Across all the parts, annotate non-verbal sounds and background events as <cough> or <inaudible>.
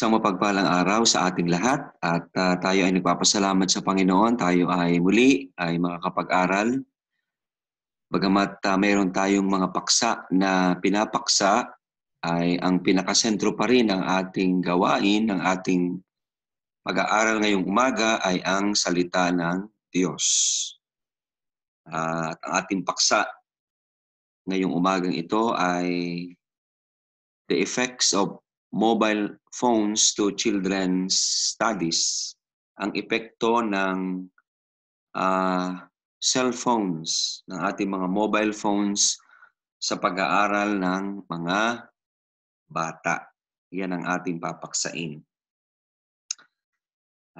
sa mapagpalang araw sa ating lahat at uh, tayo ay nagpapasalamat sa Panginoon. Tayo ay muli ay makakapag-aral. Bagamat uh, mayroon tayong mga paksa na pinapaksa ay ang pinakasentro pa rin ng ating gawain, ng ating pag-aaral ngayong umaga ay ang salita ng Diyos. Uh, at ang ating paksa ngayong umagang ito ay the effects of mobile phones to children's studies, ang epekto ng uh, ah, phones, ng ating mga mobile phones sa pag-aaral ng mga bata. Yan ang ating papaksain.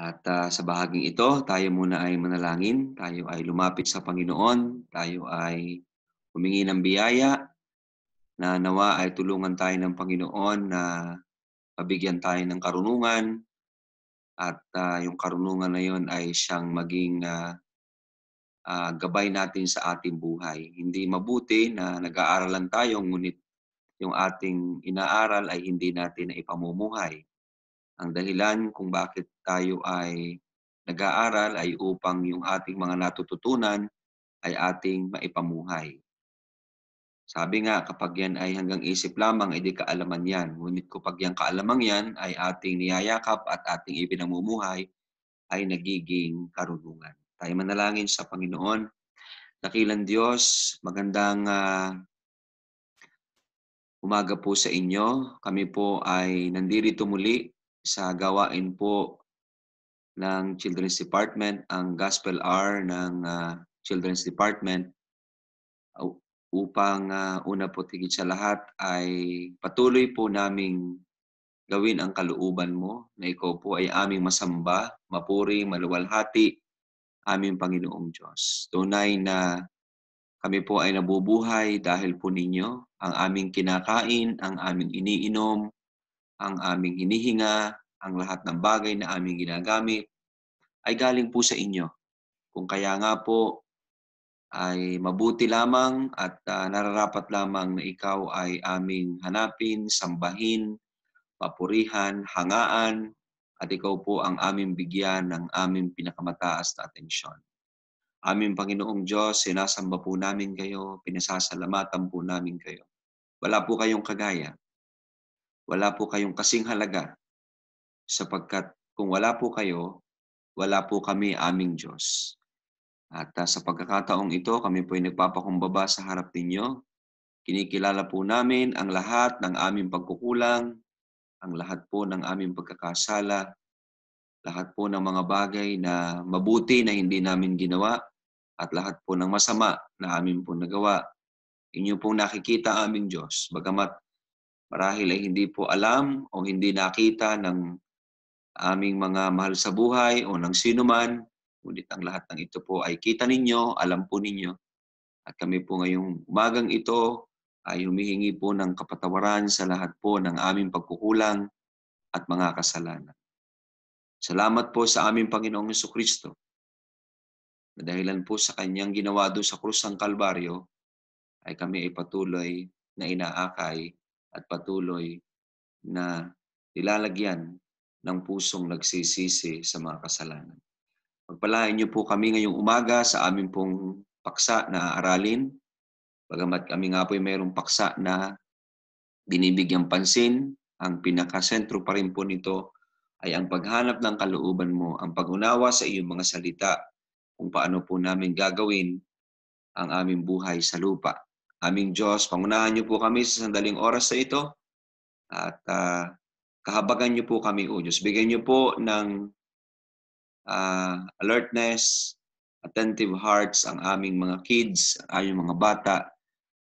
At uh, sa bahaging ito, tayo muna ay manalangin, tayo ay lumapit sa Panginoon, tayo ay humingi ng biyaya na nawa ay tulungan tayo ng Panginoon na mabigyan tayo ng karunungan at uh, yung karunungan na yun ay siyang maging uh, uh, gabay natin sa ating buhay. Hindi mabuti na nag aaral lang tayo ngunit yung ating inaaral ay hindi natin na ipamumuhay. Ang dahilan kung bakit tayo ay nag-aaral ay upang yung ating mga natututunan ay ating maipamuhay. Sabi nga, kapag yan ay hanggang isip lamang, edi kaalaman yan. Ngunit kapag yung kaalamang yan ay ating niyayakap at ating ipinamumuhay, ay nagiging karunungan. Tayo manalangin sa Panginoon. Nakilan Diyos, magandang uh, umaga po sa inyo. Kami po ay nandirito muli sa gawain po ng Children's Department, ang Gospel R ng uh, Children's Department upang uh, una po tigit sa lahat ay patuloy po naming gawin ang kalooban mo na ikaw po ay aming masamba, mapuri, maluwalhati, aming Panginoong Diyos. Tunay na kami po ay nabubuhay dahil po ninyo ang aming kinakain, ang aming iniinom, ang aming hinihinga, ang lahat ng bagay na aming ginagamit ay galing po sa inyo. Kung kaya nga po ay mabuti lamang at uh, nararapat lamang na ikaw ay aming hanapin, sambahin, papurihan, hangaan, at ikaw po ang aming bigyan ng aming pinakamataas na atensyon. Aming Panginoong Diyos, sinasamba po namin kayo, pinasasalamatan po namin kayo. Wala po kayong kagaya. Wala po kayong kasing halaga. Sapagkat kung wala po kayo, wala po kami aming Diyos. At uh, sa pagkakataong ito, kami po ay nagpapakumbaba sa harap ninyo. Kinikilala po namin ang lahat ng aming pagkukulang, ang lahat po ng aming pagkakasala, lahat po ng mga bagay na mabuti na hindi namin ginawa, at lahat po ng masama na amin po nagawa. Inyo pong nakikita aming Diyos, bagamat marahil ay hindi po alam o hindi nakita ng aming mga mahal sa buhay o ng sino man, Ngunit ang lahat ng ito po ay kita ninyo, alam po ninyo. At kami po ngayong umagang ito ay humihingi po ng kapatawaran sa lahat po ng aming pagkukulang at mga kasalanan. Salamat po sa aming Panginoong Yeso Kristo na dahilan po sa kanyang ginawa doon sa krus ng Kalbaryo ay kami ay patuloy na inaakay at patuloy na nilalagyan ng pusong nagsisisi sa mga kasalanan. Pagpalain niyo po kami ngayong umaga sa aming pong paksa na aralin. Bagamat kami nga po ay mayroong paksa na binibigyang pansin, ang pinakasentro pa rin po nito ay ang paghanap ng kalooban mo, ang pag-unawa sa iyong mga salita, kung paano po namin gagawin ang aming buhay sa lupa. Aming Diyos, pangunahan niyo po kami sa sandaling oras sa ito at uh, kahabagan niyo po kami, O Diyos. Bigyan niyo po ng uh, alertness, attentive hearts ang aming mga kids, ayong mga bata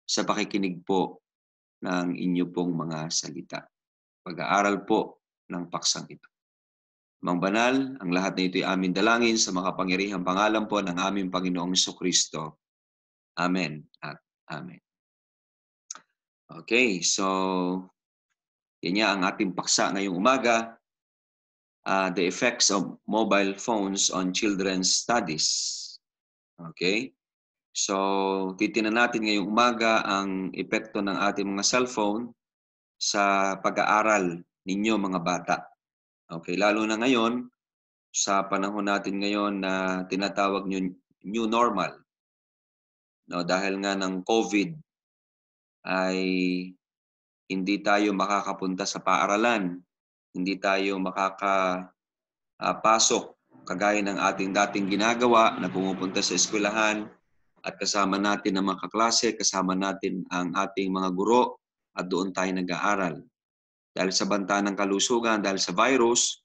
sa pakikinig po ng inyo pong mga salita. Pag-aaral po ng paksang ito. Mang banal, ang lahat na ito'y aming dalangin sa makapangyarihang pangalan po ng aming Panginoong Iso Kristo. Amen at Amen. Okay, so yan niya ang ating paksa ngayong umaga uh, the effects of mobile phones on children's studies. Okay? So, titinan natin ngayong umaga ang epekto ng ating mga cellphone sa pag-aaral ninyo mga bata. Okay, lalo na ngayon, sa panahon natin ngayon na tinatawag new, new normal. No, dahil nga ng COVID ay hindi tayo makakapunta sa paaralan hindi tayo makakapasok kagaya ng ating dating ginagawa na pumupunta sa eskwelahan at kasama natin ang mga kaklase, kasama natin ang ating mga guro at doon tayo nag-aaral. Dahil sa banta ng kalusugan, dahil sa virus,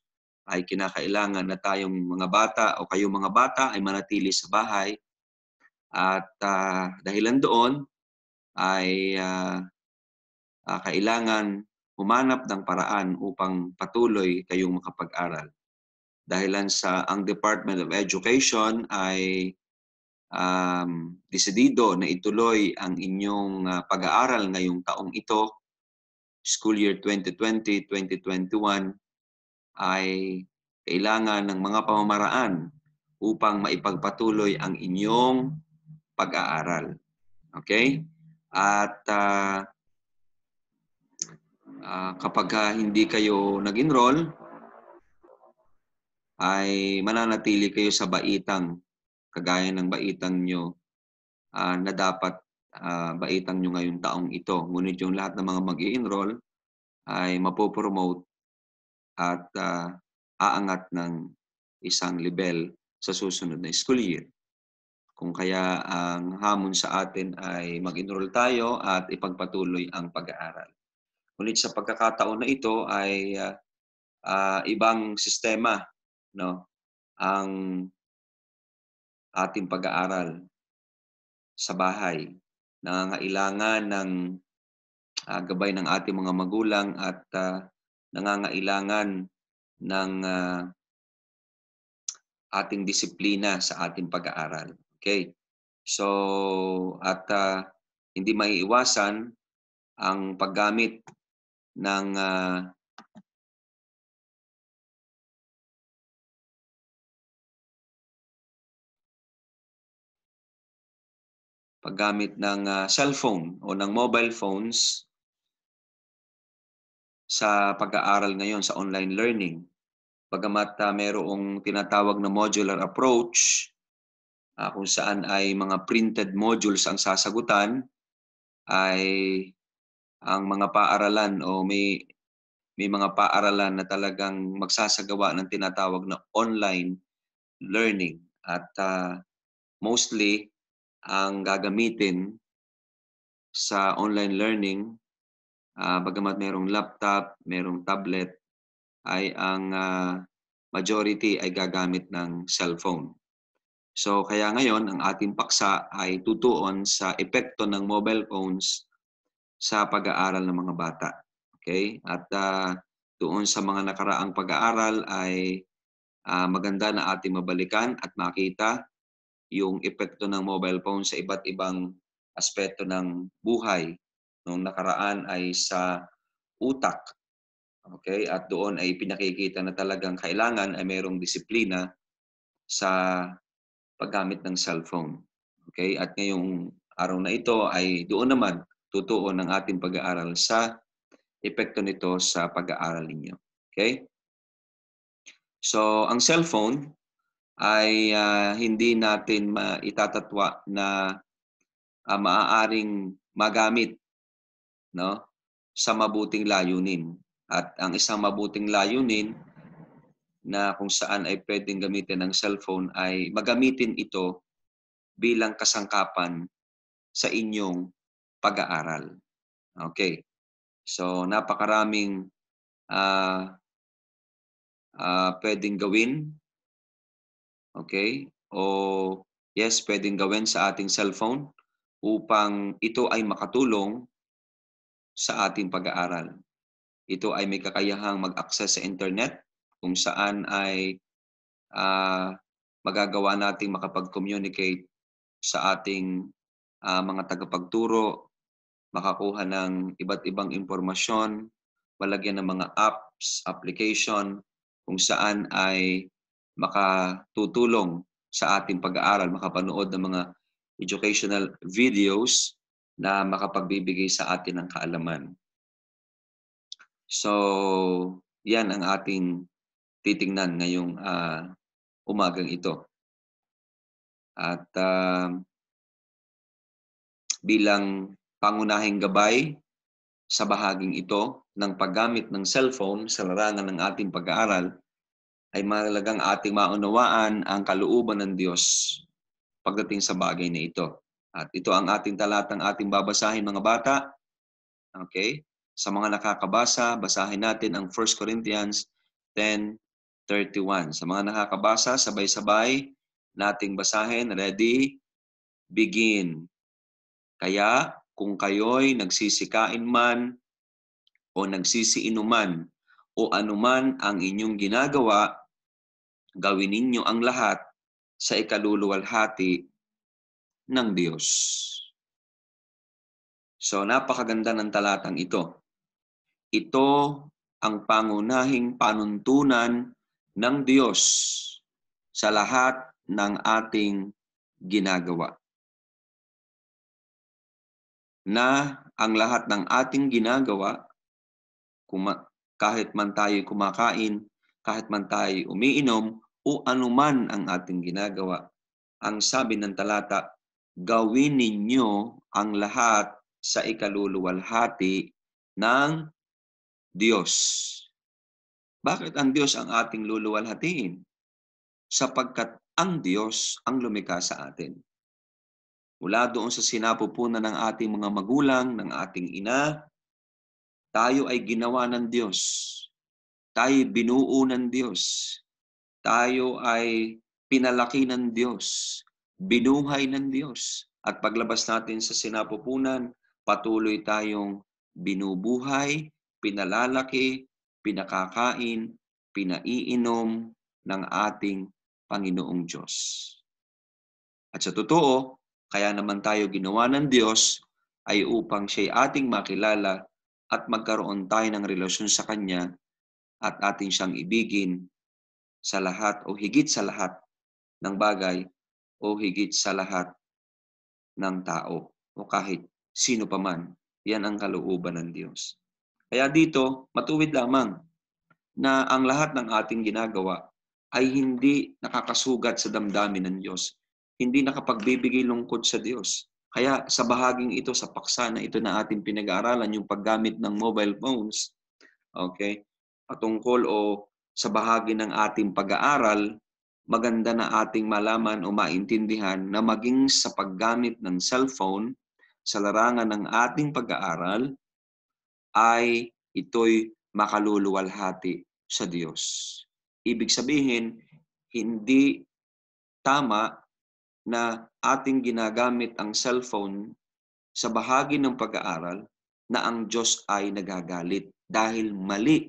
ay kinakailangan na tayong mga bata o kayong mga bata ay manatili sa bahay. At uh, dahilan doon ay uh, uh, kailangan humanap ng paraan upang patuloy kayong makapag-aral. Dahilan sa ang Department of Education ay um, desidido na ituloy ang inyong uh, pag-aaral ngayong taong ito, school year 2020-2021, ay kailangan ng mga pamamaraan upang maipagpatuloy ang inyong pag-aaral. Okay? At uh, uh, kapag uh, hindi kayo nag-enroll, ay mananatili kayo sa baitang, kagaya ng baitang nyo uh, na dapat uh, baitang nyo ngayon taong ito. Ngunit yung lahat ng mga mag enroll ay mapopromote at uh, aangat ng isang level sa susunod na school year. Kung kaya ang hamon sa atin ay mag-enroll tayo at ipagpatuloy ang pag-aaral. Ngunit sa pagkakataon na ito ay uh, uh, ibang sistema no ang ating pag-aaral sa bahay. Nangangailangan ng uh, gabay ng ating mga magulang at uh, nangangailangan ng uh, ating disiplina sa ating pag-aaral. Okay? So, at uh, hindi maiiwasan ang paggamit ng uh, paggamit ng uh, cellphone o ng mobile phones sa pag-aaral ngayon sa online learning. Bagamat uh, ah, mayroong tinatawag na modular approach uh, kung saan ay mga printed modules ang sasagutan ay ang mga paaralan o may may mga paaralan na talagang magsasagawa ng tinatawag na online learning at uh, mostly ang gagamitin sa online learning uh, bagamat merong laptop, merong tablet ay ang uh, majority ay gagamit ng cellphone. So kaya ngayon ang ating paksa ay tutuon sa epekto ng mobile phones sa pag-aaral ng mga bata. Okay? At uh, doon sa mga nakaraang pag-aaral ay uh, maganda na ating mabalikan at makita yung epekto ng mobile phone sa iba't ibang aspeto ng buhay. Noong nakaraan ay sa utak. Okay? At doon ay pinakikita na talagang kailangan ay mayroong disiplina sa paggamit ng cellphone. Okay? At ngayong araw na ito ay doon naman tutuon ng ating pag-aaral sa epekto nito sa pag-aaral ninyo. Okay? So, ang cellphone ay uh, hindi natin maitatatwa na uh, maaaring magamit no sa mabuting layunin. At ang isang mabuting layunin na kung saan ay pwedeng gamitin ang cellphone ay magamitin ito bilang kasangkapan sa inyong pag-aaral. Okay. So napakaraming uh, uh, pwedeng gawin. Okay? O yes, pwedeng gawin sa ating cellphone upang ito ay makatulong sa ating pag-aaral. Ito ay may kakayahang mag-access sa internet kung saan ay uh, magagawa nating makapag-communicate sa ating uh, mga tagapagturo, makakuha ng iba't ibang impormasyon, malagyan ng mga apps, application, kung saan ay makatutulong sa ating pag-aaral, makapanood ng mga educational videos na makapagbibigay sa atin ng kaalaman. So, yan ang ating titingnan ngayong uh, umagang ito. At uh, bilang pangunahing gabay sa bahaging ito ng paggamit ng cellphone sa larangan ng ating pag-aaral ay mahalagang ating maunawaan ang kalooban ng Diyos pagdating sa bagay na ito. At ito ang ating talatang ating babasahin mga bata. Okay? Sa mga nakakabasa, basahin natin ang 1 Corinthians 10.31. Sa mga nakakabasa, sabay-sabay nating basahin. Ready? Begin. Kaya, kung kayo'y nagsisikain man o nagsisiinuman o anuman ang inyong ginagawa, gawin ninyo ang lahat sa ikaluluwalhati ng Diyos. So napakaganda ng talatang ito. Ito ang pangunahing panuntunan ng Diyos sa lahat ng ating ginagawa na ang lahat ng ating ginagawa, kahit man tayo kumakain, kahit man tayo umiinom, o anuman ang ating ginagawa, ang sabi ng talata, gawin ninyo ang lahat sa ikaluluwalhati ng Diyos. Bakit ang Diyos ang ating luluwalhatiin? Sapagkat ang Diyos ang lumika sa atin. Mula doon sa sinapupunan ng ating mga magulang, ng ating ina, tayo ay ginawa ng Diyos. Tayo ay binuo ng Diyos. Tayo ay pinalaki ng Diyos. Binuhay ng Diyos. At paglabas natin sa sinapupunan, patuloy tayong binubuhay, pinalalaki, pinakakain, pinaiinom ng ating Panginoong Diyos. At sa totoo, kaya naman tayo ginawa ng Diyos ay upang siya'y ating makilala at magkaroon tayo ng relasyon sa Kanya at atin siyang ibigin sa lahat o higit sa lahat ng bagay o higit sa lahat ng tao o kahit sino paman. Yan ang kalooban ng Diyos. Kaya dito, matuwid lamang na ang lahat ng ating ginagawa ay hindi nakakasugat sa damdamin ng Diyos hindi nakapagbibigay lungkod sa Diyos. Kaya sa bahaging ito, sa paksa na ito na ating pinag-aaralan, yung paggamit ng mobile phones, okay, patungkol o sa bahagi ng ating pag-aaral, maganda na ating malaman o maintindihan na maging sa paggamit ng cellphone sa larangan ng ating pag-aaral ay ito'y makaluluwalhati sa Diyos. Ibig sabihin, hindi tama na ating ginagamit ang cellphone sa bahagi ng pag-aaral na ang Diyos ay nagagalit dahil mali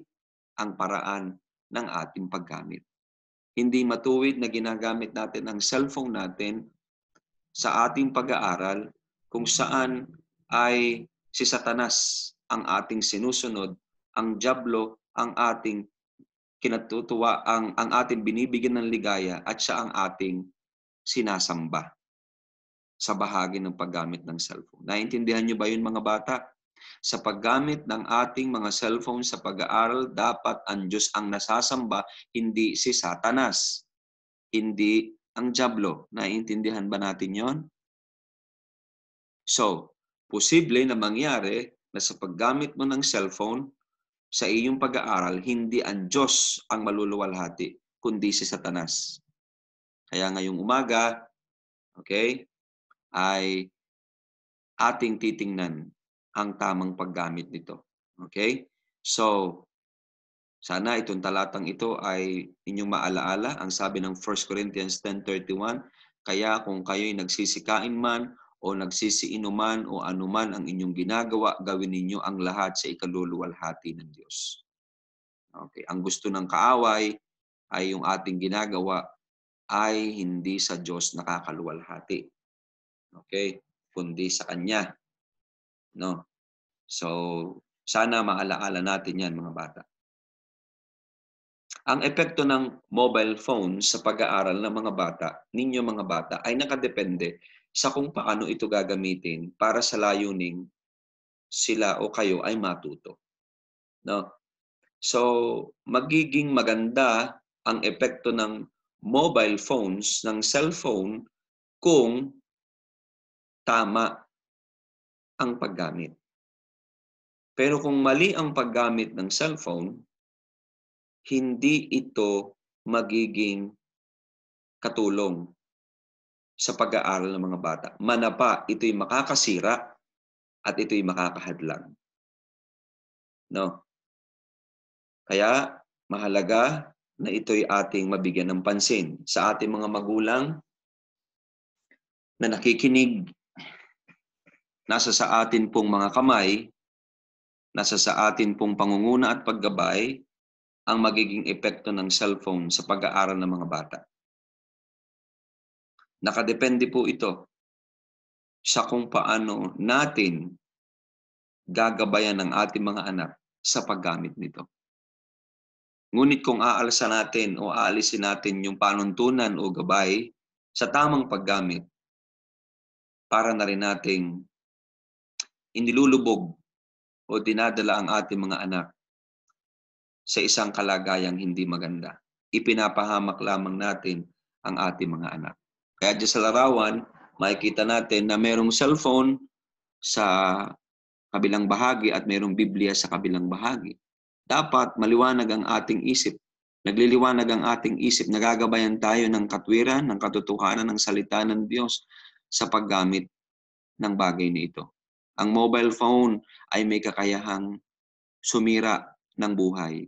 ang paraan ng ating paggamit. Hindi matuwid na ginagamit natin ang cellphone natin sa ating pag-aaral kung saan ay si Satanas ang ating sinusunod, ang Diablo ang ating kinatutuwa, ang, ang ating binibigyan ng ligaya at siya ang ating sinasamba sa bahagi ng paggamit ng cellphone. Naintindihan niyo ba yun mga bata? Sa paggamit ng ating mga cellphone sa pag-aaral, dapat ang Diyos ang nasasamba, hindi si Satanas, hindi ang Diablo. Naintindihan ba natin yon? So, posible na mangyari na sa paggamit mo ng cellphone, sa iyong pag-aaral, hindi ang Diyos ang maluluwalhati, kundi si Satanas. Kaya ngayong umaga, okay, ay ating titingnan ang tamang paggamit nito. Okay? So, sana itong talatang ito ay inyong maalaala. Ang sabi ng 1 Corinthians 10.31, Kaya kung kayo'y nagsisikain man o nagsisiinuman o anuman ang inyong ginagawa, gawin ninyo ang lahat sa ikaluluwalhati ng Diyos. Okay. Ang gusto ng kaaway ay yung ating ginagawa ay hindi sa Diyos nakakaluwalhati. Okay? Kundi sa Kanya. No? So, sana maalaala natin yan mga bata. Ang epekto ng mobile phone sa pag-aaral ng mga bata, ninyo mga bata, ay nakadepende sa kung paano ito gagamitin para sa layuning sila o kayo ay matuto. No? So, magiging maganda ang epekto ng mobile phones, ng cellphone, kung tama ang paggamit. Pero kung mali ang paggamit ng cellphone, hindi ito magiging katulong sa pag-aaral ng mga bata. Manapa, ito'y makakasira at ito'y makakahadlang. No? Kaya, mahalaga na ito'y ating mabigyan ng pansin sa ating mga magulang na nakikinig nasa sa atin pong mga kamay, nasa sa atin pong pangunguna at paggabay ang magiging epekto ng cellphone sa pag-aaral ng mga bata. Nakadepende po ito sa kung paano natin gagabayan ng ating mga anak sa paggamit nito. Ngunit kung aalasan natin o aalisin natin yung panuntunan o gabay sa tamang paggamit, para na rin nating inilulubog o dinadala ang ating mga anak sa isang kalagayang hindi maganda. Ipinapahamak lamang natin ang ating mga anak. Kaya dyan sa larawan, makikita natin na mayroong cellphone sa kabilang bahagi at mayroong Biblia sa kabilang bahagi. Dapat maliwanag ang ating isip. Nagliliwanag ang ating isip. Nagagabayan tayo ng katwiran, ng katotohanan, ng salita ng Diyos sa paggamit ng bagay na ito. Ang mobile phone ay may kakayahang sumira ng buhay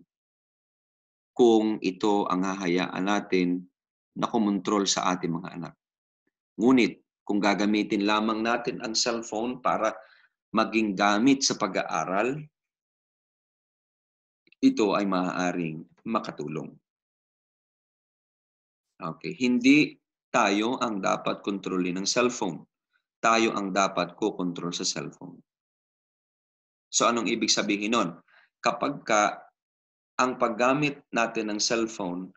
kung ito ang hahayaan natin na kumontrol sa ating mga anak. Ngunit kung gagamitin lamang natin ang cellphone para maging gamit sa pag-aaral, ito ay maaaring makatulong. Okay, hindi tayo ang dapat kontrolin ng cellphone. Tayo ang dapat kukontrol sa cellphone. So anong ibig sabihin nun? Kapag ka ang paggamit natin ng cellphone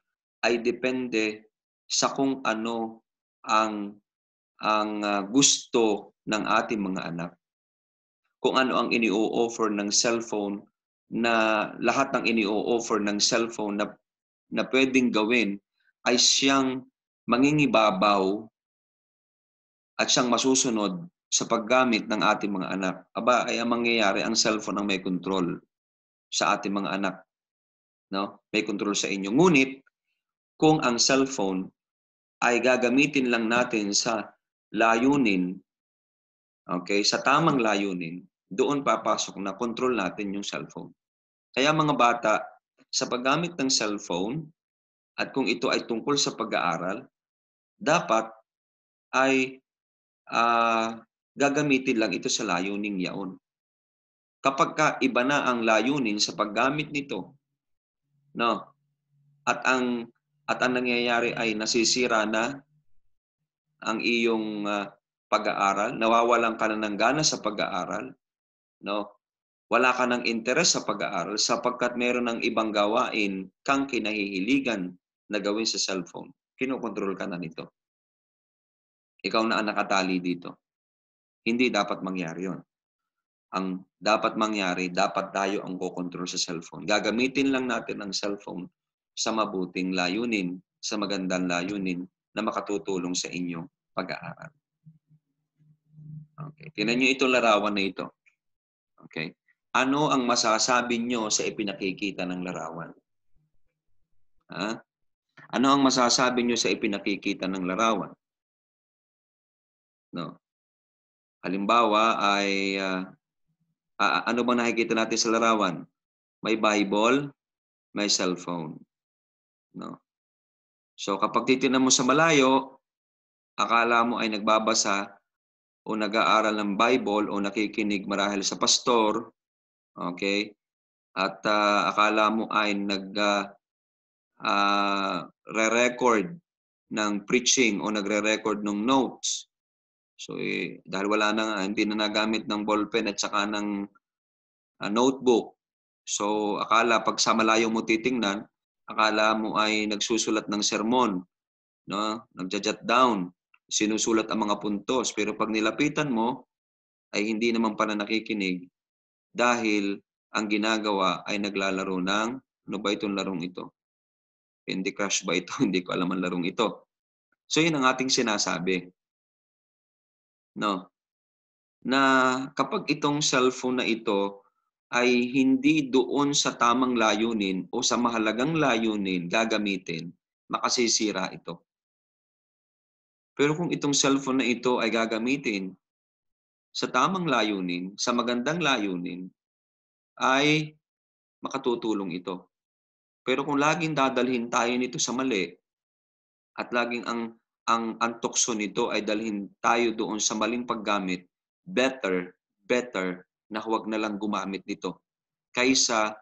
ay depende sa kung ano ang ang uh, gusto ng ating mga anak. Kung ano ang ini-offer ng cellphone na lahat ng ini-offer ng cellphone na, na pwedeng gawin ay siyang mangingibabaw at siyang masusunod sa paggamit ng ating mga anak. Aba, ay ang mangyayari, ang cellphone ang may control sa ating mga anak. No? May control sa inyo. Ngunit, kung ang cellphone ay gagamitin lang natin sa layunin, okay, sa tamang layunin, doon papasok na control natin yung cellphone. Kaya mga bata, sa paggamit ng cellphone at kung ito ay tungkol sa pag-aaral, dapat ay uh, gagamitin lang ito sa layuning yaon. Kapag ka iba na ang layunin sa paggamit nito, no? At ang at ang nangyayari ay nasisira na ang iyong uh, pag-aaral, nawawalan ka na ng gana sa pag-aaral, no? wala ka ng interes sa pag-aaral sapagkat meron ng ibang gawain kang kinahihiligan na gawin sa cellphone. Kinokontrol ka na nito. Ikaw na ang nakatali dito. Hindi dapat mangyari yon. Ang dapat mangyari, dapat tayo ang kokontrol sa cellphone. Gagamitin lang natin ang cellphone sa mabuting layunin, sa magandang layunin na makatutulong sa inyong pag-aaral. Okay. Tinan nyo itong larawan na ito. Okay? Ano ang masasabi nyo sa ipinakikita ng larawan? Ha? Ano ang masasabi nyo sa ipinakikita ng larawan? No. Halimbawa ay uh, uh, ano bang nakikita natin sa larawan? May Bible, may cellphone. No. So kapag titingnan mo sa malayo, akala mo ay nagbabasa o nag-aaral ng Bible o nakikinig marahil sa pastor Okay? At uh, akala mo ay nag uh, uh, re-record ng preaching o nagre-record ng notes. So eh, dahil wala na nga, hindi na nagamit ng ballpen at saka ng uh, notebook. So akala pag sa malayo mo titingnan, akala mo ay nagsusulat ng sermon, no? Nagja-jot down, sinusulat ang mga puntos, pero pag nilapitan mo ay hindi naman pala nakikinig dahil ang ginagawa ay naglalaro ng ano ba itong larong ito? Candy Crush ba ito? <laughs> Hindi ko alam ang larong ito. So yun ang ating sinasabi. No. Na kapag itong cellphone na ito ay hindi doon sa tamang layunin o sa mahalagang layunin gagamitin, makasisira ito. Pero kung itong cellphone na ito ay gagamitin sa tamang layunin, sa magandang layunin, ay makatutulong ito. Pero kung laging dadalhin tayo nito sa mali at laging ang ang ang tukso nito ay dalhin tayo doon sa maling paggamit, better, better na huwag na lang gumamit nito kaysa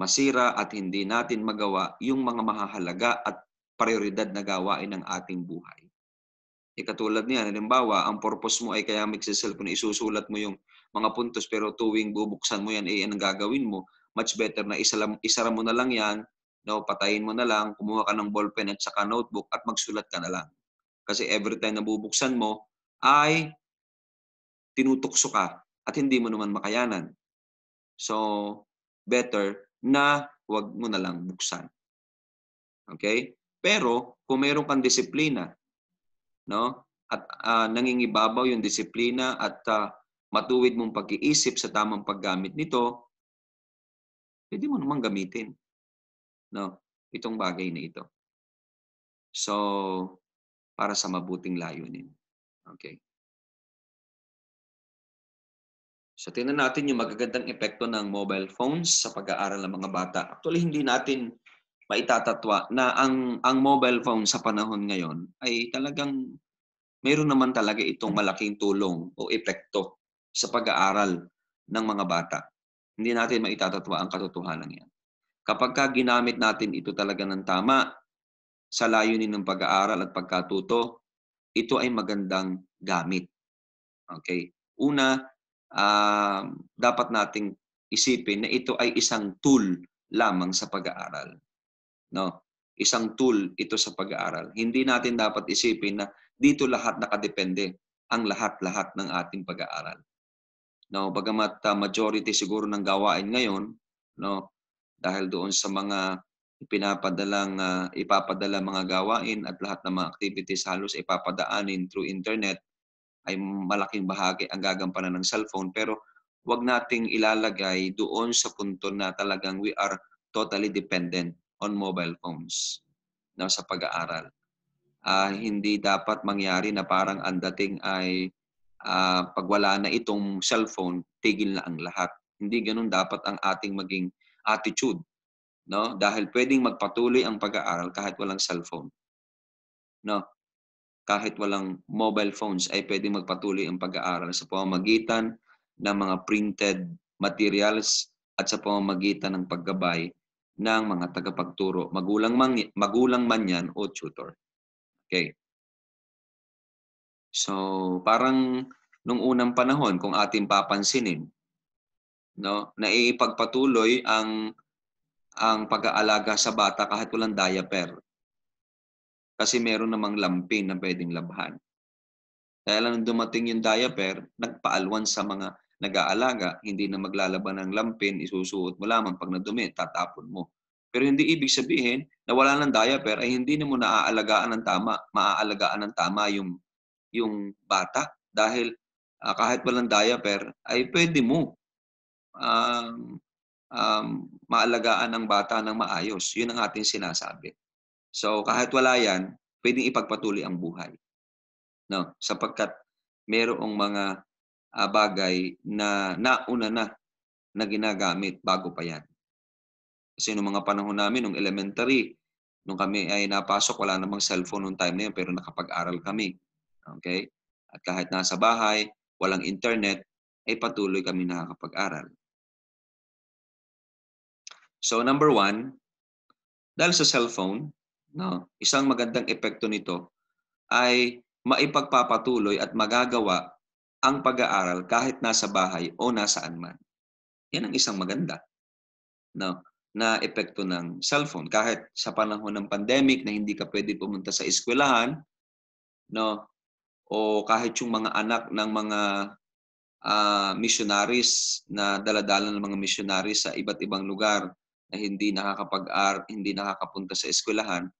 masira at hindi natin magawa yung mga mahalaga at prioridad na gawain ng ating buhay. Eh, katulad niya, halimbawa, ang purpose mo ay kaya magsiself na isusulat mo yung mga puntos pero tuwing bubuksan mo yan, eh, anong gagawin mo? Much better na isalam, isara mo na lang yan, no, patayin mo na lang, kumuha ka ng ballpen at saka notebook at magsulat ka na lang. Kasi every time na bubuksan mo, ay tinutukso ka at hindi mo naman makayanan. So, better na wag mo na lang buksan. Okay? Pero, kung meron kang disiplina, no? At uh, nangingibabaw yung disiplina at uh, matuwid mong pag-iisip sa tamang paggamit nito, pwede mo namang gamitin. No? Itong bagay na ito. So, para sa mabuting layunin. Okay. So, tingnan natin yung magagandang epekto ng mobile phones sa pag-aaral ng mga bata. Actually, hindi natin maitatatwa na ang ang mobile phone sa panahon ngayon ay talagang mayroon naman talaga itong malaking tulong o epekto sa pag-aaral ng mga bata. Hindi natin maitatatwa ang katotohanan yan. Kapag ka ginamit natin ito talaga ng tama sa layunin ng pag-aaral at pagkatuto, ito ay magandang gamit. Okay? Una, uh, dapat nating isipin na ito ay isang tool lamang sa pag-aaral. No? Isang tool ito sa pag-aaral. Hindi natin dapat isipin na dito lahat nakadepende ang lahat-lahat ng ating pag-aaral. No, bagamat uh, majority siguro ng gawain ngayon, no, dahil doon sa mga ipinapadalang uh, ipapadala mga gawain at lahat ng mga activities halos ipapadaanin through internet ay malaking bahagi ang gagampanan ng cellphone pero wag nating ilalagay doon sa punto na talagang we are totally dependent on mobile phones no, sa pag-aaral. Uh, hindi dapat mangyari na parang ang dating ay uh, pag na itong cellphone, tigil na ang lahat. Hindi ganun dapat ang ating maging attitude. No? Dahil pwedeng magpatuloy ang pag-aaral kahit walang cellphone. No? Kahit walang mobile phones ay pwedeng magpatuloy ang pag-aaral sa pamamagitan ng mga printed materials at sa pamamagitan ng paggabay ng mga tagapagturo, magulang man, magulang man yan o tutor. Okay. So, parang nung unang panahon, kung ating papansinin, no, naiipagpatuloy ang ang pag-aalaga sa bata kahit walang diaper. Kasi meron namang lampin na pwedeng labhan. Kaya lang dumating yung diaper, nagpaalwan sa mga nag-aalaga, hindi na maglalaban ng lampin, isusuot mo lamang pag nadumi, tatapon mo. Pero hindi ibig sabihin na wala ng diaper ay hindi na mo naaalagaan ng tama, maaalagaan ng tama yung yung bata dahil uh, kahit walang diaper ay pwede mo um, um, maalagaan ang bata ng maayos. Yun ang ating sinasabi. So kahit wala yan, pwedeng ipagpatuloy ang buhay. No, sapagkat merong mga uh, bagay na nauna na na ginagamit bago pa yan. Kasi noong mga panahon namin, nung elementary, nung kami ay napasok, wala namang cellphone noong time na yun, pero nakapag-aral kami. Okay? At kahit nasa bahay, walang internet, ay patuloy kami nakakapag-aral. So number one, dahil sa cellphone, no, isang magandang epekto nito ay maipagpapatuloy at magagawa ang pag-aaral kahit nasa bahay o nasaan man. Yan ang isang maganda no, na epekto ng cellphone. Kahit sa panahon ng pandemic na hindi ka pwede pumunta sa eskwelahan, no, o kahit yung mga anak ng mga uh, missionaries na daladala ng mga missionaries sa iba't ibang lugar na hindi nakakapag-ar, hindi nakakapunta sa eskwelahan,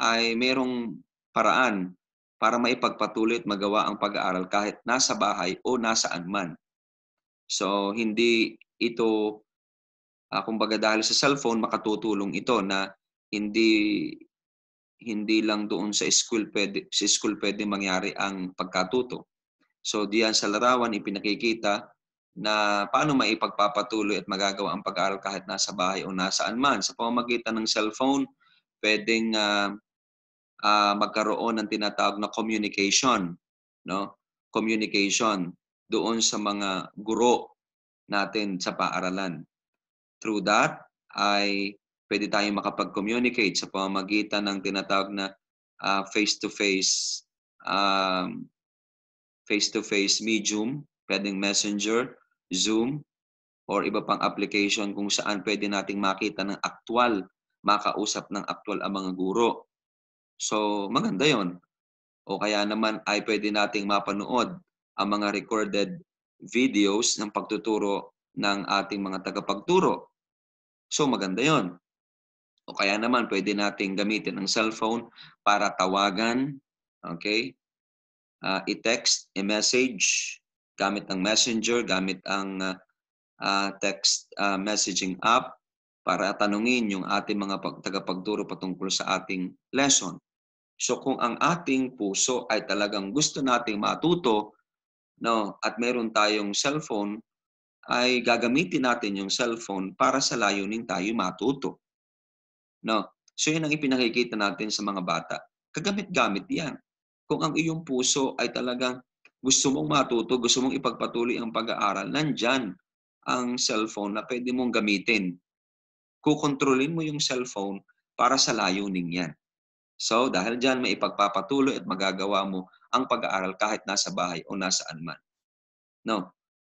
ay mayroong paraan para maipagpatuloy at magawa ang pag-aaral kahit nasa bahay o nasaan man. So, hindi ito, uh, kumbaga dahil sa cellphone, makatutulong ito na hindi hindi lang doon sa school pwede, sa school pwede mangyari ang pagkatuto. So diyan sa larawan ipinakikita na paano maipagpapatuloy at magagawa ang pag-aaral kahit nasa bahay o nasaan man. Sa pamamagitan ng cellphone, pwedeng uh, uh, magkaroon ng tinatawag na communication, no? Communication doon sa mga guro natin sa paaralan. Through that ay pwede tayong makapag-communicate sa pamamagitan ng tinatawag na uh, face-to-face um, face-to-face medium, pwedeng messenger, Zoom, or iba pang application kung saan pwede nating makita ng aktwal, makausap ng aktwal ang mga guro. So, maganda yon. O kaya naman ay pwede nating mapanood ang mga recorded videos ng pagtuturo ng ating mga tagapagturo. So, maganda yon. O kaya naman pwede nating gamitin ang cellphone para tawagan, okay? Uh, i-text, i-message, gamit ang messenger, gamit ang uh, uh, text uh, messaging app, para tanungin yung ating mga tagapagturo patungkol sa ating lesson. So kung ang ating puso ay talagang gusto nating matuto no, at meron tayong cellphone, ay gagamitin natin yung cellphone para sa layunin tayo matuto. No? So yun ang ipinakikita natin sa mga bata. Kagamit-gamit yan. Kung ang iyong puso ay talagang gusto mong matuto, gusto mong ipagpatuloy ang pag-aaral, nandyan ang cellphone na pwede mong gamitin kukontrolin mo yung cellphone para sa layuning yan. So, dahil dyan, may ipagpapatuloy at magagawa mo ang pag-aaral kahit nasa bahay o nasaan man. No?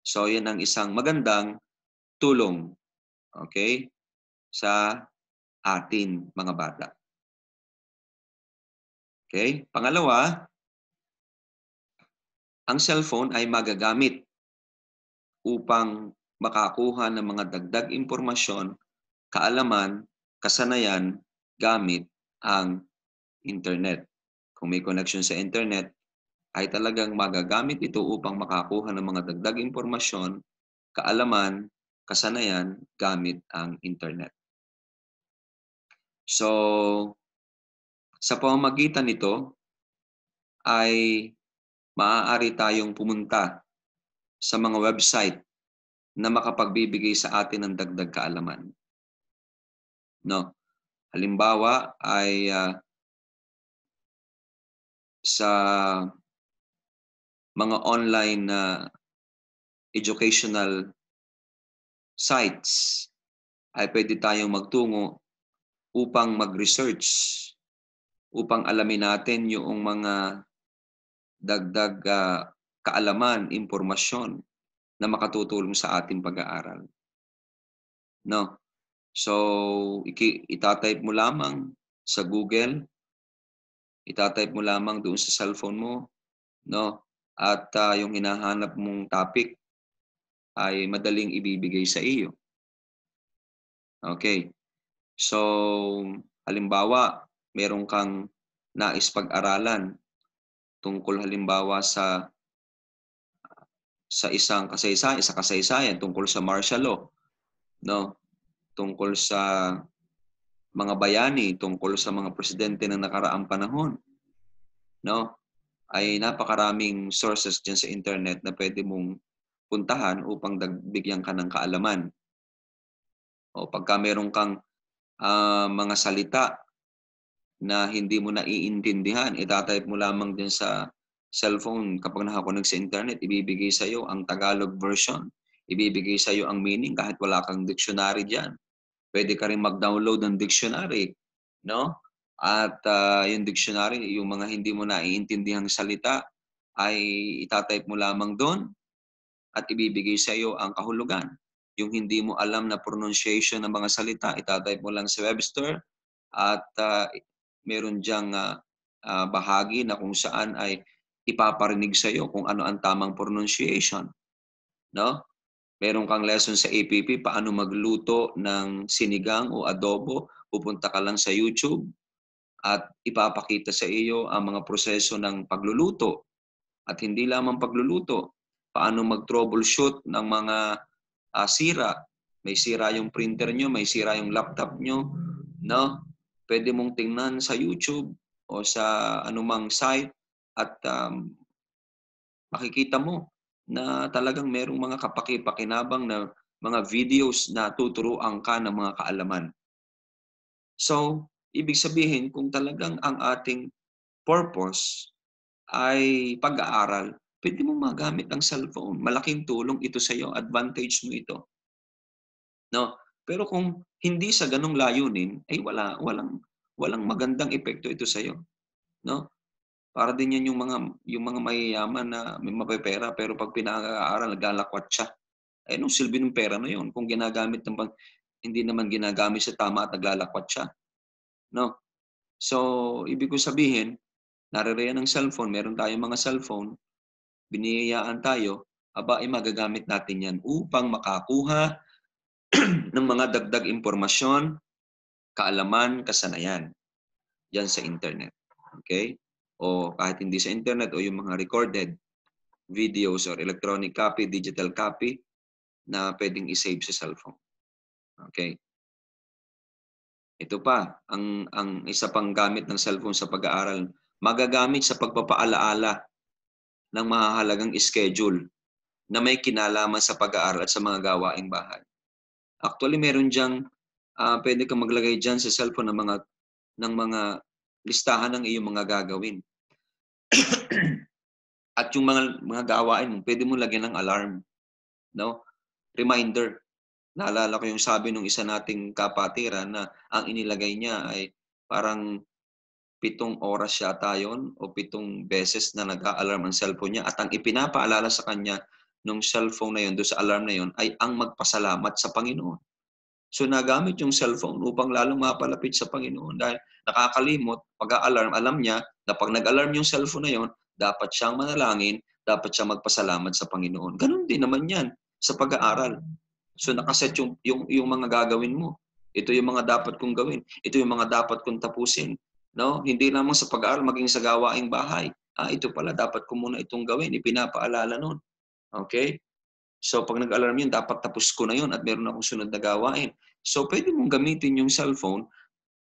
So, yan ang isang magandang tulong, okay, sa atin, mga bata. Okay? Pangalawa, ang cellphone ay magagamit upang makakuha ng mga dagdag impormasyon kaalaman, kasanayan gamit ang internet. Kung may connection sa internet, ay talagang magagamit ito upang makakuha ng mga dagdag impormasyon, kaalaman, kasanayan gamit ang internet. So, sa pamamagitan nito ay maaari tayong pumunta sa mga website na makapagbibigay sa atin ng dagdag kaalaman. No? Halimbawa ay uh, sa mga online na uh, educational sites ay pwede tayong magtungo upang mag-research, upang alamin natin yung mga dagdag uh, kaalaman, impormasyon na makatutulong sa ating pag-aaral. No. So, itatype mo lamang sa Google, itatype mo lamang doon sa cellphone mo, no? At uh, yung hinahanap mong topic ay madaling ibibigay sa iyo. Okay. So, halimbawa, meron kang nais pag-aralan tungkol halimbawa sa sa isang kasaysayan, isa kasaysayan tungkol sa martial law, no? tungkol sa mga bayani, tungkol sa mga presidente ng nakaraang panahon. No? Ay napakaraming sources dyan sa internet na pwede mong puntahan upang bigyan ka ng kaalaman. O pagka meron kang uh, mga salita na hindi mo naiintindihan, itatype mo lamang din sa cellphone kapag nakakonect sa internet, ibibigay sa iyo ang Tagalog version Ibibigay sa iyo ang meaning kahit wala kang dictionary diyan. Pwede ka rin mag-download ng dictionary, no? At uh, yung dictionary, yung mga hindi mo naiintindihang salita ay itatype mo lamang doon at ibibigay sa iyo ang kahulugan. Yung hindi mo alam na pronunciation ng mga salita, itatype mo lang sa Webster at uh, meron diyang uh, ah, uh, bahagi na kung saan ay ipaparinig sa iyo kung ano ang tamang pronunciation. No? meron kang lesson sa APP, paano magluto ng sinigang o adobo, pupunta ka lang sa YouTube at ipapakita sa iyo ang mga proseso ng pagluluto. At hindi lamang pagluluto, paano mag-troubleshoot ng mga uh, sira. May sira yung printer nyo, may sira yung laptop nyo, no? Pwede mong tingnan sa YouTube o sa anumang site at um, makikita mo na talagang merong mga kapaki-pakinabang na mga videos na tuturuan ka ng mga kaalaman. So, ibig sabihin kung talagang ang ating purpose ay pag-aaral, pwede mong magamit ang cellphone. Malaking tulong ito sa iyo, advantage mo ito. No? Pero kung hindi sa ganong layunin, ay wala walang walang magandang epekto ito sa iyo. No? Para din yan yung mga yung mga mayayaman na may mapepera pero pag pinag-aaral nagalakwat siya. Eh nung silbi ng pera na yun kung ginagamit ng hindi naman ginagamit sa tama at naglalakwat siya. No? So, ibig ko sabihin, naririyan ng cellphone, meron tayong mga cellphone, biniyayaan tayo, aba ay eh, magagamit natin yan upang makakuha <clears throat> ng mga dagdag impormasyon, kaalaman, kasanayan. Yan sa internet. Okay? o kahit hindi sa internet o yung mga recorded videos or electronic copy, digital copy na pwedeng i-save sa cellphone. Okay? Ito pa, ang, ang isa pang gamit ng cellphone sa pag-aaral, magagamit sa pagpapaalaala ng mahahalagang schedule na may kinalaman sa pag-aaral at sa mga gawaing bahay. Actually, meron diyang uh, ah, pwede kang maglagay diyan sa cellphone ng mga ng mga listahan ng iyong mga gagawin. <clears throat> At yung mga mga gawain mo, pwede mo lagyan ng alarm. No? Reminder. Naalala ko yung sabi ng isa nating kapatira na ang inilagay niya ay parang pitong oras siya tayon o pitong beses na nag-a-alarm ang cellphone niya at ang ipinapaalala sa kanya nung cellphone na yon do sa alarm na yon ay ang magpasalamat sa Panginoon. So nagamit yung cellphone upang lalong mapalapit sa Panginoon dahil nakakalimot, pag-alarm, alam niya na pag nag-alarm yung cellphone na yon, dapat siyang manalangin, dapat siyang magpasalamat sa Panginoon. Ganun din naman yan sa pag-aaral. So nakaset yung, yung, yung mga gagawin mo. Ito yung mga dapat kong gawin. Ito yung mga dapat kong tapusin. No? Hindi lamang sa pag-aaral, maging sa gawaing bahay. Ah, ito pala, dapat ko muna itong gawin. Ipinapaalala nun. Okay? So pag nag-alarm yun, dapat tapos ko na yun at meron akong sunod na gawain. So pwede mong gamitin yung cellphone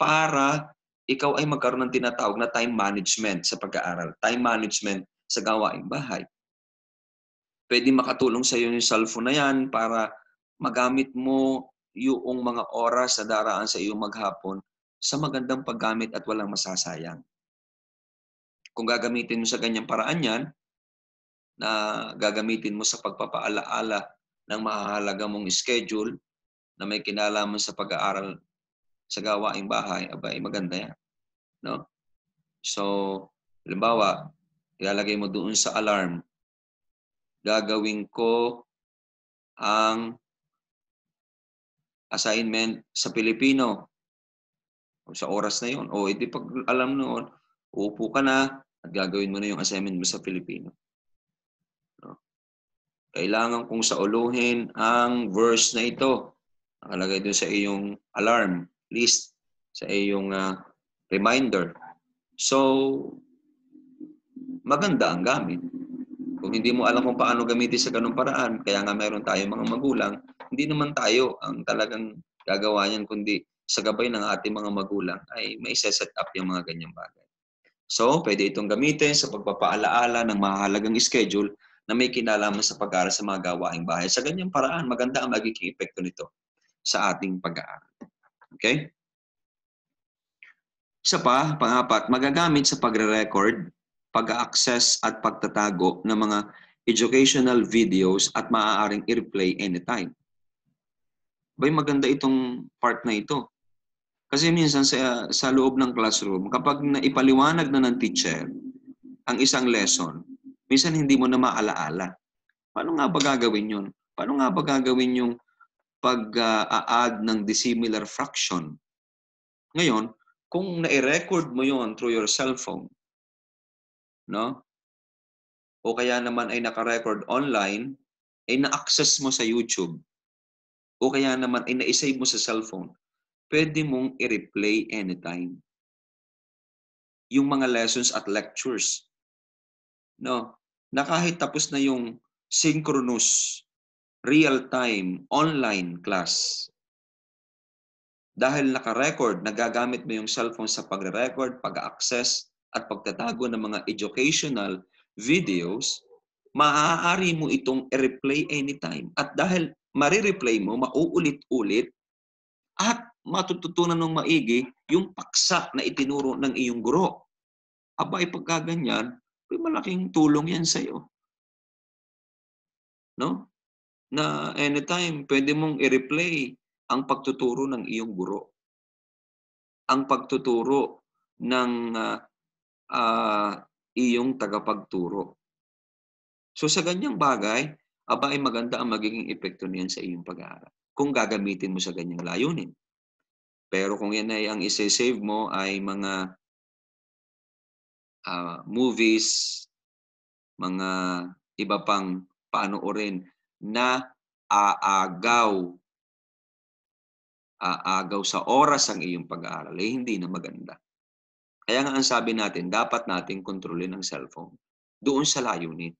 para ikaw ay magkaroon ng tinatawag na time management sa pag-aaral, time management sa gawaing bahay. Pwede makatulong sa iyo yung cellphone na yan para magamit mo yung mga oras na daraan sa iyo maghapon sa magandang paggamit at walang masasayang. Kung gagamitin mo sa ganyang paraan yan, na gagamitin mo sa pagpapaalaala ng mahalaga mong schedule na may kinalaman sa pag-aaral sa gawaing bahay, abay maganda yan. No? So, halimbawa, ilalagay mo doon sa alarm, gagawin ko ang assignment sa Pilipino sa oras na yon. O edi pag alam noon, uupo ka na at gagawin mo na yung assignment mo sa Pilipino. No? Kailangan kong sauluhin ang verse na ito nakalagay doon sa iyong alarm list, sa iyong uh, reminder. So, maganda ang gamit. Kung hindi mo alam kung paano gamitin sa ganung paraan, kaya nga meron tayo mga magulang, hindi naman tayo ang talagang gagawa niyan, kundi sa gabay ng ating mga magulang ay may set up yung mga ganyang bagay. So, pwede itong gamitin sa pagpapaalaala ng mahalagang schedule na may kinalaman sa pag-aaral sa mga gawaing bahay. Sa ganyang paraan, maganda ang magiging epekto nito sa ating pag-aaral. Okay? Isa pa, pangapat, magagamit sa pagre-record, pag-access at pagtatago ng mga educational videos at maaaring i-replay anytime. Bay maganda itong part na ito. Kasi minsan sa, sa loob ng classroom, kapag naipaliwanag na ng teacher ang isang lesson, minsan hindi mo na maalaala. Paano nga ba gagawin yun? Paano nga ba gagawin yung pag-add uh, ng dissimilar fraction. Ngayon, kung na record mo yon through your cellphone, no? O kaya naman ay naka-record online, ay na-access mo sa YouTube, o kaya naman ay na-save mo sa cellphone, pwede mong i-replay anytime. Yung mga lessons at lectures. No? Na kahit tapos na yung synchronous real-time online class. Dahil naka-record, nagagamit mo yung cellphone sa pagre-record, pag-access, at pagtatago ng mga educational videos, maaari mo itong i-replay anytime. At dahil marireplay mo, mauulit-ulit, at matututunan ng maigi yung paksa na itinuro ng iyong guro. Aba, pagkaganyan, may malaking tulong yan sa'yo. No? na anytime pwede mong i-replay ang pagtuturo ng iyong guro. Ang pagtuturo ng uh, uh, iyong tagapagturo. So sa ganyang bagay, aba ay maganda ang magiging epekto niyan sa iyong pag-aaral kung gagamitin mo sa ganyang layunin. Pero kung yan ay ang isi-save mo ay mga uh, movies, mga iba pang paano o rin na aagaw. Aagaw sa oras ang iyong pag-aaral, eh hindi na maganda. Kaya nga ang sabi natin, dapat nating kontrolin ang cellphone doon sa layunin.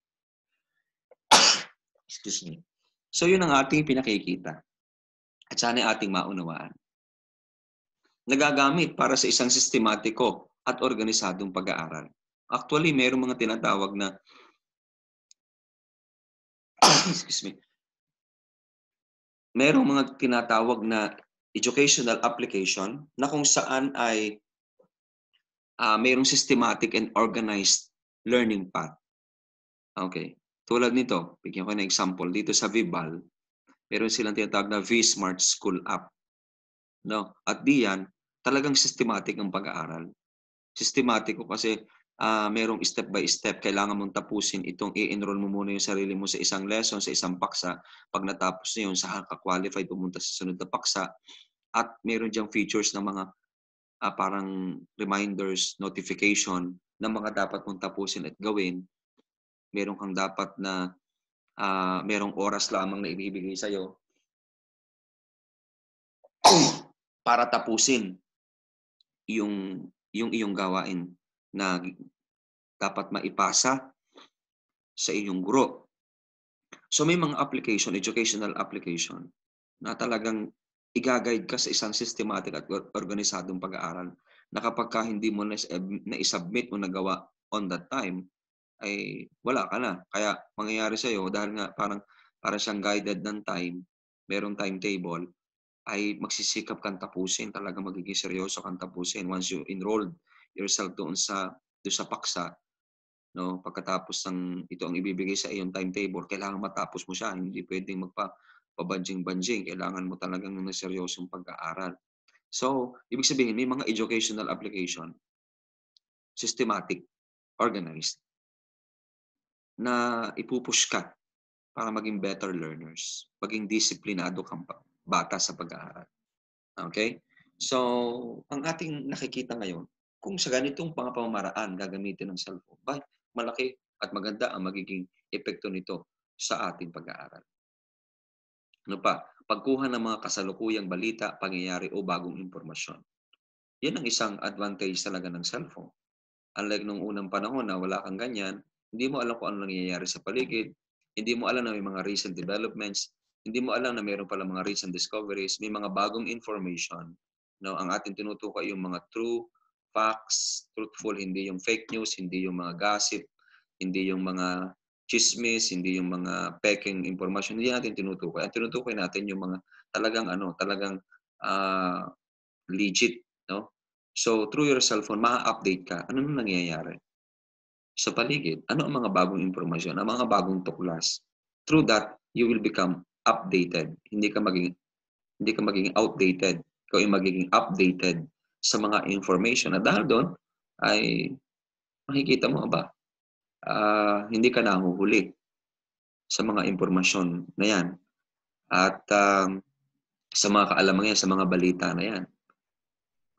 <coughs> Excuse me. So yun ang ating pinakikita. At sana ating maunawaan. Nagagamit para sa isang sistematiko at organisadong pag-aaral. Actually, mayroong mga tinatawag na <coughs> excuse me, merong mga tinatawag na educational application na kung saan ay uh, mayroong systematic and organized learning path. Okay. Tulad nito, bigyan ko ng example. Dito sa Vibal, meron silang tinatawag na V-Smart School App. No? At diyan, talagang systematic ang pag-aaral. Systematic ko kasi uh, merong step by step. Kailangan mong tapusin itong i-enroll mo muna yung sarili mo sa isang lesson, sa isang paksa. Pag natapos na yun, saka ka-qualify pumunta sa sunod na paksa. At meron diyang features ng mga uh, parang reminders, notification ng mga dapat mong tapusin at gawin. Meron kang dapat na uh, merong oras lamang na ibibigay sa'yo <clears throat> para tapusin yung yung iyong gawain na dapat maipasa sa inyong group. So may mga application, educational application, na talagang igaguide ka sa isang systematic at organisadong pag-aaral na kapag ka hindi mo na-submit o nagawa on that time, ay wala ka na. Kaya mangyayari sa iyo dahil nga parang para siyang guided ng time, merong timetable, ay magsisikap kang tapusin, talaga magiging seryoso kang tapusin once you enrolled yourself doon sa doon sa paksa no pagkatapos ng ito ang ibibigay sa iyong timetable kailangan matapos mo siya hindi pwedeng magpa pabanjing-banjing kailangan mo talagang ng seryosong pag-aaral so ibig sabihin may mga educational application systematic organized na ipupush ka para maging better learners maging disiplinado kang bata sa pag-aaral okay so ang ating nakikita ngayon kung sa ganitong pangapamaraan gagamitin ng cellphone, ba, malaki at maganda ang magiging epekto nito sa ating pag-aaral. Ano pa? Pagkuha ng mga kasalukuyang balita, pangyayari o bagong impormasyon. Yan ang isang advantage talaga ng cellphone. Unlike nung unang panahon na wala kang ganyan, hindi mo alam kung ano nangyayari sa paligid, hindi mo alam na may mga recent developments, hindi mo alam na mayroon pala mga recent discoveries, may mga bagong information. No, ang ating tinutukoy yung mga true facts, truthful, hindi yung fake news, hindi yung mga gossip, hindi yung mga chismis, hindi yung mga peking information, hindi natin tinutukoy. Ang tinutukoy natin yung mga talagang ano, talagang uh, legit, no? So, through your cellphone, ma-update ka. Ano nang nangyayari? Sa paligid, ano ang mga bagong impormasyon, ang mga bagong tuklas? Through that, you will become updated. Hindi ka maging hindi ka magiging outdated. Ikaw ay magiging updated sa mga information. At dahil doon, ay makikita mo ba, uh, ah, hindi ka nahuhuli sa mga impormasyon na yan. At um, sa mga kaalaman yan, sa mga balita na yan.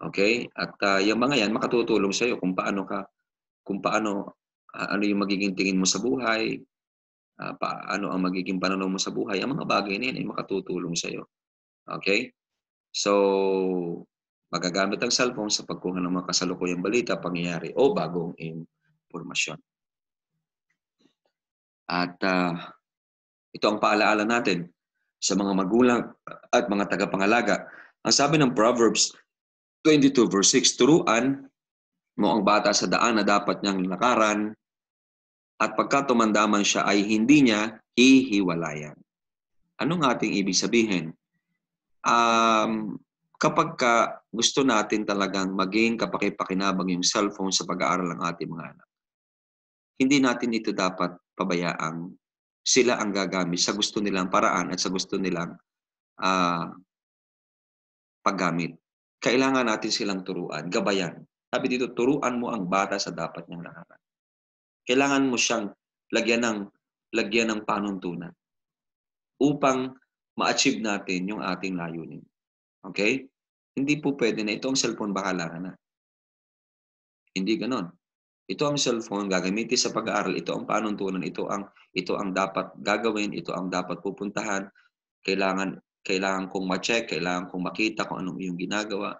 Okay? At uh, yung mga yan makatutulong sa iyo kung paano ka kung paano uh, ano yung magiging tingin mo sa buhay, uh, paano ang magiging pananaw mo sa buhay. Ang mga bagay na yan ay makatutulong sa iyo. Okay? So Magagamit ang cellphone sa pagkuha ng mga kasalukuyang balita, pangyayari o bagong impormasyon. At uh, ito ang paalaala natin sa mga magulang at mga tagapangalaga. Ang sabi ng Proverbs 22 verse 6, Turuan mo ang bata sa daan na dapat niyang lakaran at pagka tumanda man siya ay hindi niya hihiwalayan. Anong ating ibig sabihin? Um, kapag ka gusto natin talagang maging kapakipakinabang yung cellphone sa pag-aaral ng ating mga anak, hindi natin ito dapat pabayaang sila ang gagamit sa gusto nilang paraan at sa gusto nilang uh, paggamit. Kailangan natin silang turuan, gabayan. Sabi dito, turuan mo ang bata sa dapat niyang naharap. Kailangan mo siyang lagyan ng lagyan ng panuntunan upang ma-achieve natin yung ating layunin. Okay? Hindi po pwede na itong cellphone, bahala ka na. Hindi ganon. Ito ang cellphone, gagamitin sa pag-aaral, ito ang panuntunan, ito ang, ito ang dapat gagawin, ito ang dapat pupuntahan, kailangan kailangan kong ma-check, kailangan kong makita kung anong iyong ginagawa.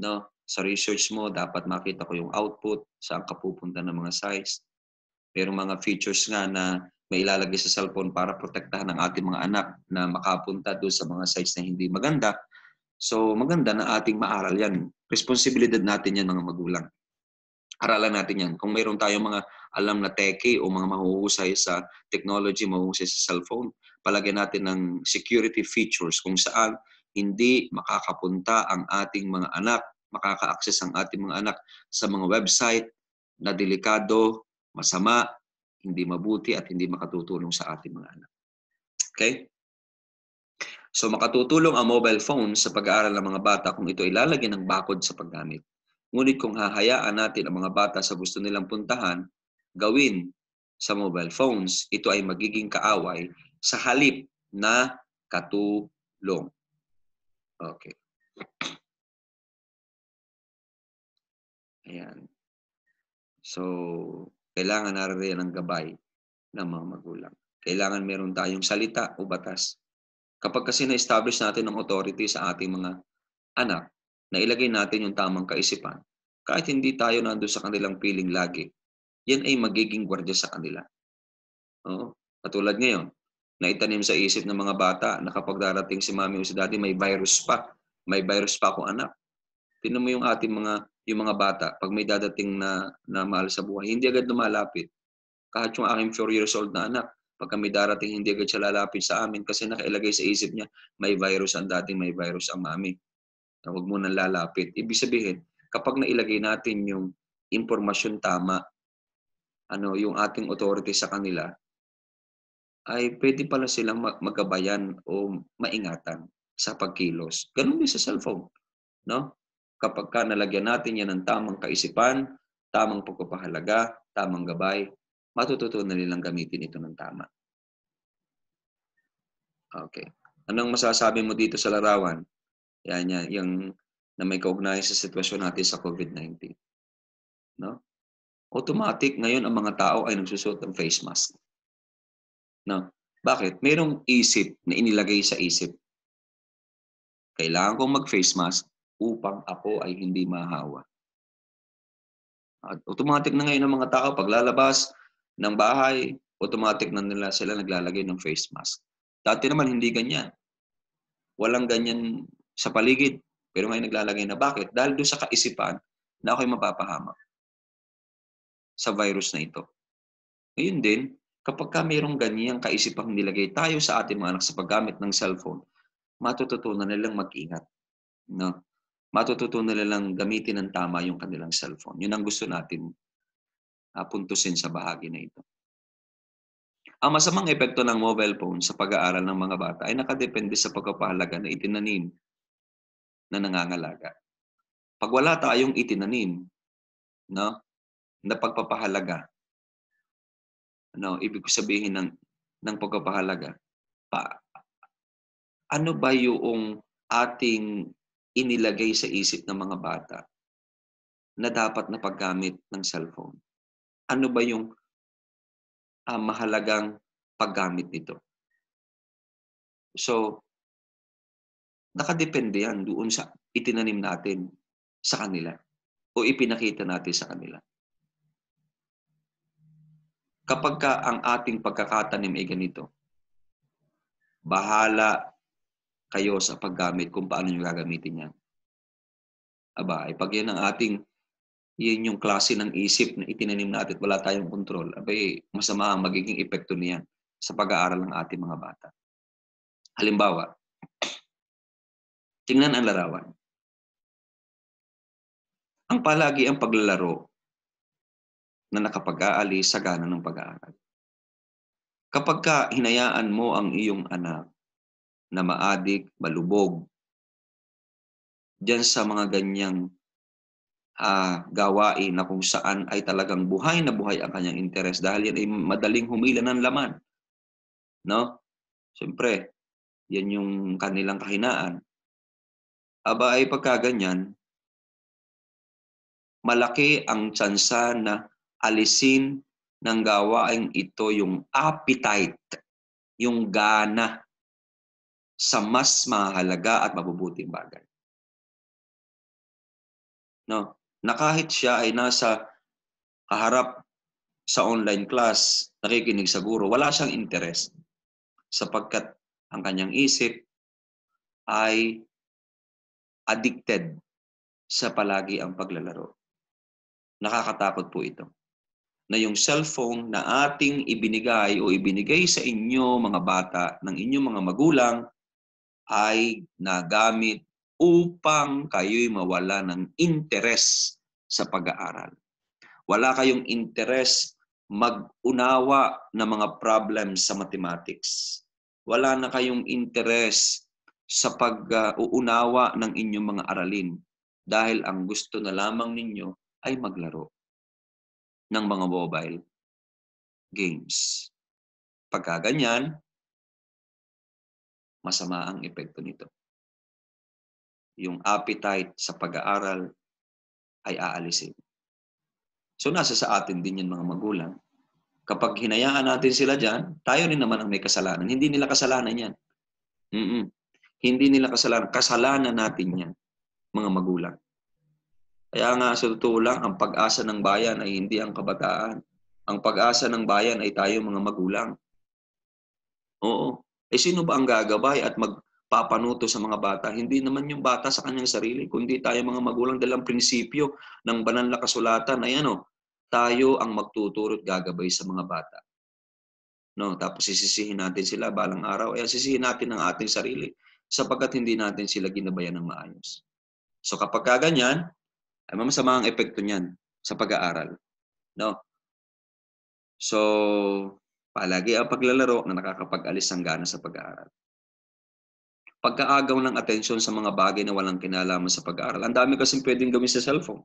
No? Sa research mo, dapat makita ko yung output, saan ka pupunta ng mga size. Pero mga features nga na may ilalagay sa cellphone para protektahan ang ating mga anak na makapunta doon sa mga sites na hindi maganda, So maganda na ating maaral yan. Responsibilidad natin yan mga magulang. Aralan natin yan. Kung mayroon tayong mga alam na teke o mga mahuhusay sa technology, mahuhusay sa cellphone, palagyan natin ng security features kung saan hindi makakapunta ang ating mga anak, makaka-access ang ating mga anak sa mga website na delikado, masama, hindi mabuti at hindi makatutulong sa ating mga anak. Okay? So makatutulong ang mobile phone sa pag-aaral ng mga bata kung ito ilalagay ng bakod sa paggamit. Ngunit kung hahayaan natin ang mga bata sa gusto nilang puntahan, gawin sa mobile phones, ito ay magiging kaaway sa halip na katulong. Okay. Ayan. So, kailangan narin ang gabay ng mga magulang. Kailangan meron tayong salita o batas Kapag kasi na-establish natin ng authority sa ating mga anak, na ilagay natin yung tamang kaisipan, kahit hindi tayo nandoon sa kanilang piling lagi, yan ay magiging gwardiya sa kanila. Oo. Katulad ngayon, naitanim sa isip ng mga bata na kapag darating si mami o si daddy, may virus pa. May virus pa ako anak. Tinan mo yung ating mga yung mga bata, pag may dadating na, na mahal sa buhay, hindi agad lumalapit. Kahit yung aking 4 years old na anak, pag kami darating, hindi agad siya lalapit sa amin kasi nakailagay sa isip niya, may virus ang dating, may virus ang mami. Na huwag mo nang lalapit. Ibig sabihin, kapag nailagay natin yung impormasyon tama, ano, yung ating authority sa kanila, ay pwede pala silang magabayan o maingatan sa pagkilos. Ganun din sa cellphone. No? Kapag ka nalagyan natin yan ng tamang kaisipan, tamang pagpapahalaga, tamang gabay, matututunan nilang gamitin ito ng tama. Okay. Anong masasabi mo dito sa larawan? Yan yan, yung na may kaugnayan sa sitwasyon natin sa COVID-19. No? Automatic ngayon ang mga tao ay nagsusuot ng face mask. No? Bakit? Merong isip na inilagay sa isip. Kailangan kong mag-face mask upang ako ay hindi mahawa. At automatic na ngayon ang mga tao paglalabas, ng bahay, automatic na nila sila naglalagay ng face mask. Dati naman hindi ganyan. Walang ganyan sa paligid. Pero ngayon naglalagay na bakit? Dahil doon sa kaisipan na ako'y mapapahamak sa virus na ito. Ngayon din, kapag ka mayroong ganyang kaisipan nilagay tayo sa ating mga anak sa paggamit ng cellphone, matututunan nilang mag-ingat. No? Matututunan nilang gamitin ng tama yung kanilang cellphone. Yun ang gusto natin uh, puntusin sa bahagi na ito. Ang masamang epekto ng mobile phone sa pag-aaral ng mga bata ay nakadepende sa pagpapahalaga na itinanim na nangangalaga. Pag wala tayong itinanim no, na pagpapahalaga, no, ibig sabihin ng, ng pagpapahalaga, pa, ano ba yung ating inilagay sa isip ng mga bata na dapat na paggamit ng cellphone? ano ba yung uh, mahalagang paggamit nito. So, nakadepende yan doon sa itinanim natin sa kanila o ipinakita natin sa kanila. Kapag ka ang ating pagkakatanim ay ganito, bahala kayo sa paggamit kung paano nyo gagamitin yan. Aba, ay pag yan ang ating yan yung klase ng isip na itinanim natin at wala tayong kontrol. Abay, masama ang magiging epekto niyan sa pag-aaral ng ating mga bata. Halimbawa, tingnan ang larawan. Ang palagi ang paglalaro na nakapag-aali sa gana ng pag-aaral. Kapag ka hinayaan mo ang iyong anak na maadik, malubog, dyan sa mga ganyang uh, gawain na kung saan ay talagang buhay na buhay ang kanyang interes dahil yan ay madaling humila ng laman. No? Siyempre, yan yung kanilang kahinaan. Aba ay pagkaganyan, malaki ang tsansa na alisin ng gawain ito yung appetite, yung gana sa mas mahalaga at mabubuting bagay. No? na kahit siya ay nasa kaharap sa online class, nakikinig sa guro, wala siyang interest sapagkat ang kanyang isip ay addicted sa palagi ang paglalaro. Nakakatakot po ito. Na yung cellphone na ating ibinigay o ibinigay sa inyo mga bata ng inyong mga magulang ay nagamit upang kayo'y mawala ng interes sa pag-aaral. Wala kayong interes mag-unawa ng mga problems sa mathematics. Wala na kayong interes sa pag-uunawa ng inyong mga aralin dahil ang gusto na lamang ninyo ay maglaro ng mga mobile games. Pagkaganyan, masama ang epekto nito yung appetite sa pag-aaral ay aalisin. So nasa sa atin din yung mga magulang. Kapag hinayaan natin sila dyan, tayo rin naman ang may kasalanan. Hindi nila kasalanan yan. Mm-mm. Hindi nila kasalanan. Kasalanan natin yan, mga magulang. Kaya nga sa totoo lang, ang pag-asa ng bayan ay hindi ang kabataan. Ang pag-asa ng bayan ay tayo mga magulang. Oo. Eh sino ba ang gagabay at mag papanuto sa mga bata. Hindi naman yung bata sa kanyang sarili, kundi tayo mga magulang dalang prinsipyo ng banal na kasulatan ay ano, tayo ang magtuturo at gagabay sa mga bata. No, tapos sisisihin natin sila balang araw, ay sisihin natin ang ating sarili sapagkat hindi natin sila ginabayan ng maayos. So kapag kaganyan, ay mamasama ang epekto niyan sa pag-aaral. No? So, palagi ang paglalaro na nakakapag-alis ng gana sa pag-aaral pagkaagaw ng atensyon sa mga bagay na walang kinalaman sa pag-aaral. Ang dami kasi pwedeng gawin sa cellphone.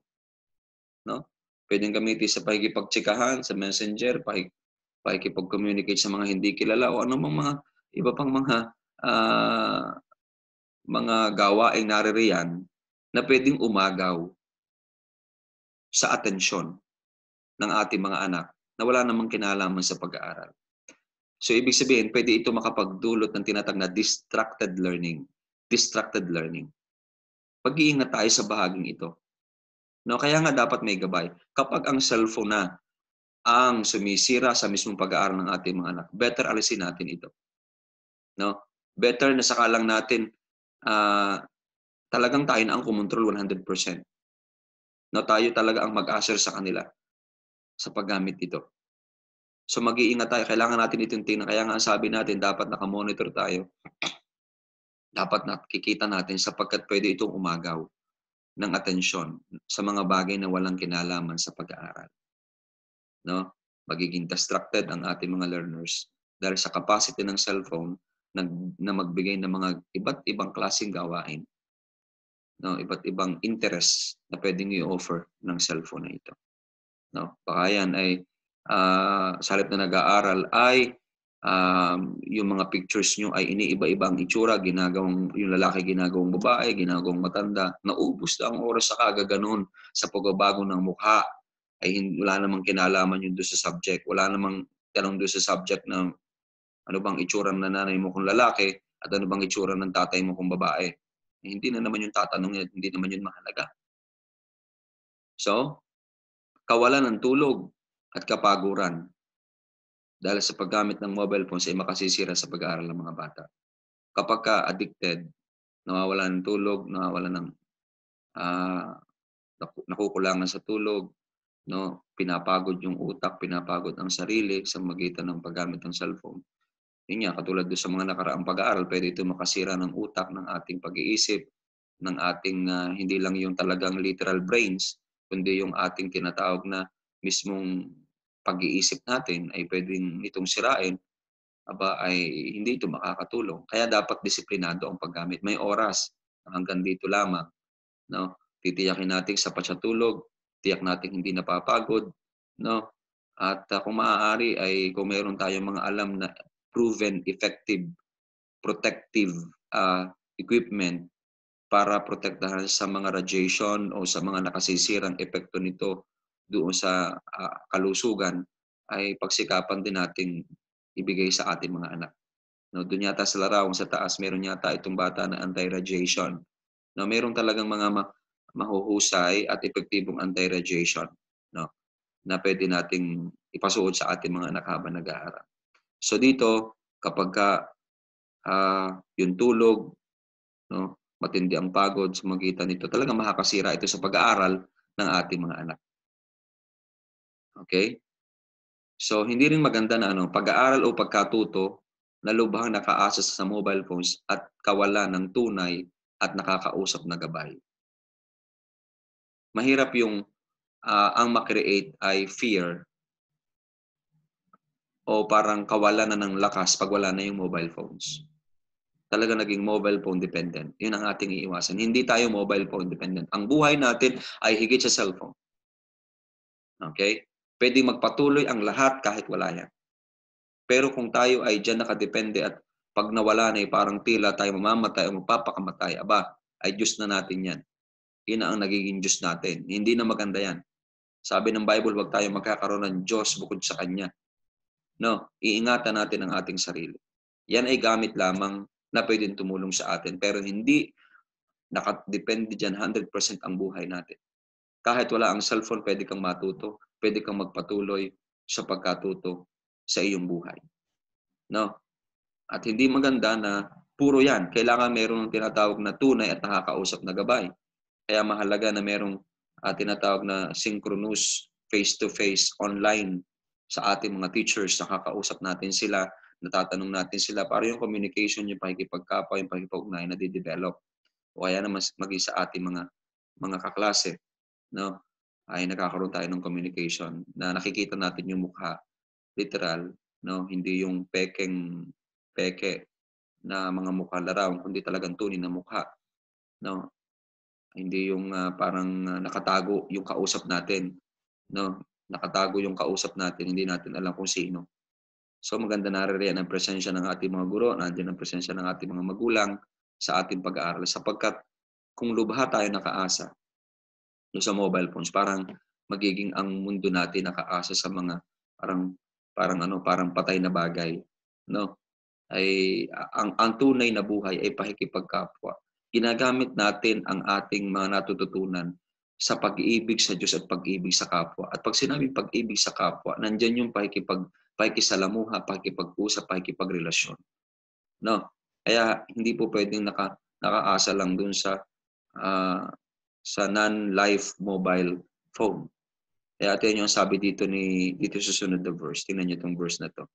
No? Pwedeng gamitin sa pakikipagtsikahan, sa messenger, pakik pakikipag-communicate sa mga hindi kilala o anumang mga iba pang mga uh, mga gawaing naririyan na pwedeng umagaw sa atensyon ng ating mga anak na wala namang kinalaman sa pag-aaral. So ibig sabihin, pwede ito makapagdulot ng tinatag na distracted learning. Distracted learning. Pag-iingat tayo sa bahaging ito. No, kaya nga dapat may gabay. Kapag ang cellphone na ang sumisira sa mismong pag-aaral ng ating mga anak, better alisin natin ito. No? Better na saka lang natin uh, talagang tayo na ang kumontrol 100%. No, tayo talaga ang mag-assure sa kanila sa paggamit nito. So mag-iingat tayo. Kailangan natin itong tingnan. Kaya nga sabi natin, dapat nakamonitor tayo. Dapat nakikita natin sapagkat pwede itong umagaw ng atensyon sa mga bagay na walang kinalaman sa pag-aaral. No? Magiging distracted ang ating mga learners dahil sa capacity ng cellphone na, na magbigay ng mga iba't ibang klaseng gawain. No, iba't ibang interest na pwedeng i-offer ng cellphone na ito. No, baka yan ay uh, sa na nag-aaral ay um, yung mga pictures nyo ay iniiba-iba ang itsura, ginagawang, yung lalaki ginagawang babae, ginagawang matanda, naubos na ang oras sa kagaganon sa pagbabago ng mukha, ay wala namang kinalaman yun doon sa subject, wala namang tanong doon sa subject ng ano bang itsura ng nanay mo kung lalaki at ano bang itsura ng tatay mo kung babae. Eh, hindi na naman yung tatanong eh. hindi naman yun mahalaga. So, kawalan ng tulog, at kapaguran dahil sa paggamit ng mobile phones ay makasisira sa pag-aaral ng mga bata. Kapag ka addicted, nawawalan ng tulog, nawawalan ng uh, nakukulangan sa tulog, no, pinapagod yung utak, pinapagod ang sarili sa magitan ng paggamit ng cellphone. Yun nga, katulad doon sa mga nakaraang pag-aaral, pwede ito makasira ng utak, ng ating pag-iisip, ng ating uh, hindi lang yung talagang literal brains, kundi yung ating tinatawag na mismong pag-iisip natin ay pwedeng itong sirain, aba ay hindi ito makakatulong. Kaya dapat disiplinado ang paggamit. May oras hanggang dito lamang. No? Titiyakin natin sa tulog, tiyak natin hindi napapagod, no? At uh, kung maaari ay kung meron tayong mga alam na proven effective protective uh, equipment para protektahan sa mga radiation o sa mga nakasisirang epekto nito doon sa uh, kalusugan ay pagsikapan din nating ibigay sa ating mga anak. No, doon yata sa larawang sa taas, meron yata itong bata na anti-radiation. No, meron talagang mga ma- mahuhusay at epektibong anti-radiation no, na pwede nating ipasuot sa ating mga anak habang nag-aaral. So dito, kapag ka, uh, yung tulog, no, matindi ang pagod sa magitan nito, talagang makakasira ito sa pag-aaral ng ating mga anak. Okay? So, hindi rin maganda na ano, pag-aaral o pagkatuto na lubhang nakaasa sa mobile phones at kawala ng tunay at nakakausap na gabay. Mahirap yung uh, ang makreate ay fear o parang kawala na ng lakas pag wala na yung mobile phones. Talaga naging mobile phone dependent. Yun ang ating iiwasan. Hindi tayo mobile phone dependent. Ang buhay natin ay higit sa cellphone. Okay? Pwedeng magpatuloy ang lahat kahit wala yan. Pero kung tayo ay dyan nakadepende at pag nawala na ay eh, parang tila tayo mamamatay o mapapakamatay, aba, ay Diyos na natin yan. Yun ang nagiging Diyos natin. Hindi na maganda yan. Sabi ng Bible, huwag tayo magkakaroon ng Diyos bukod sa Kanya. No, iingatan natin ang ating sarili. Yan ay gamit lamang na pwedeng tumulong sa atin. Pero hindi nakadepende dyan 100% ang buhay natin. Kahit wala ang cellphone, pwede kang matuto pwede kang magpatuloy sa pagkatuto sa iyong buhay. No? At hindi maganda na puro yan. Kailangan meron ng tinatawag na tunay at nakakausap na gabay. Kaya mahalaga na merong uh, tinatawag na synchronous face-to-face online sa ating mga teachers. Nakakausap natin sila, natatanong natin sila para yung communication, yung pakikipagkapa, yung pakikipag na di develop O kaya naman maging sa ating mga mga kaklase. No? ay nakakaroon tayo ng communication na nakikita natin yung mukha literal no hindi yung pekeng peke na mga mukha larawan kundi talagang tunay na mukha no hindi yung uh, parang ah, nakatago yung kausap natin no nakatago yung kausap natin hindi natin alam kung sino so maganda naririyan ang presensya ng ating mga guro nandiyan ang presensya ng ating mga magulang sa ating pag-aaral sapagkat kung lubha tayo nakaasa no, sa mobile phones. Parang magiging ang mundo natin nakaasa sa mga parang parang ano, parang patay na bagay, no? Ay ang ang tunay na buhay ay pakikipagkapwa. Ginagamit natin ang ating mga natututunan sa pag-ibig sa Diyos at pag-ibig sa kapwa. At pag sinabing pag-ibig sa kapwa, nandiyan yung pakikipag, pakikisalamuha, pakikipag-usap, pakikipagrelasyon. No? Kaya hindi po pwedeng naka, nakaasa lang dun sa uh, sa non-life mobile phone. Kaya ito yun yung sabi dito ni dito sa sunod na verse. Tingnan niyo tong verse na to.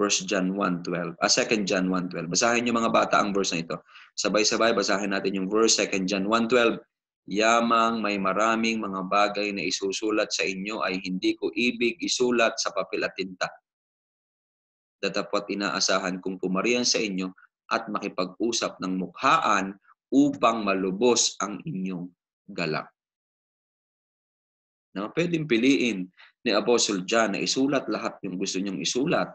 1 John 1.12. Ah, 2 John 1.12. Basahin niyo mga bata ang verse na ito. Sabay-sabay, basahin natin yung verse 2 John 1.12. Yamang may maraming mga bagay na isusulat sa inyo ay hindi ko ibig isulat sa papel at tinta. Datapat inaasahan kong pumariyan sa inyo at makipag-usap ng mukhaan upang malubos ang inyong galak. No, pwedeng piliin ni Apostle John na isulat lahat yung gusto niyong isulat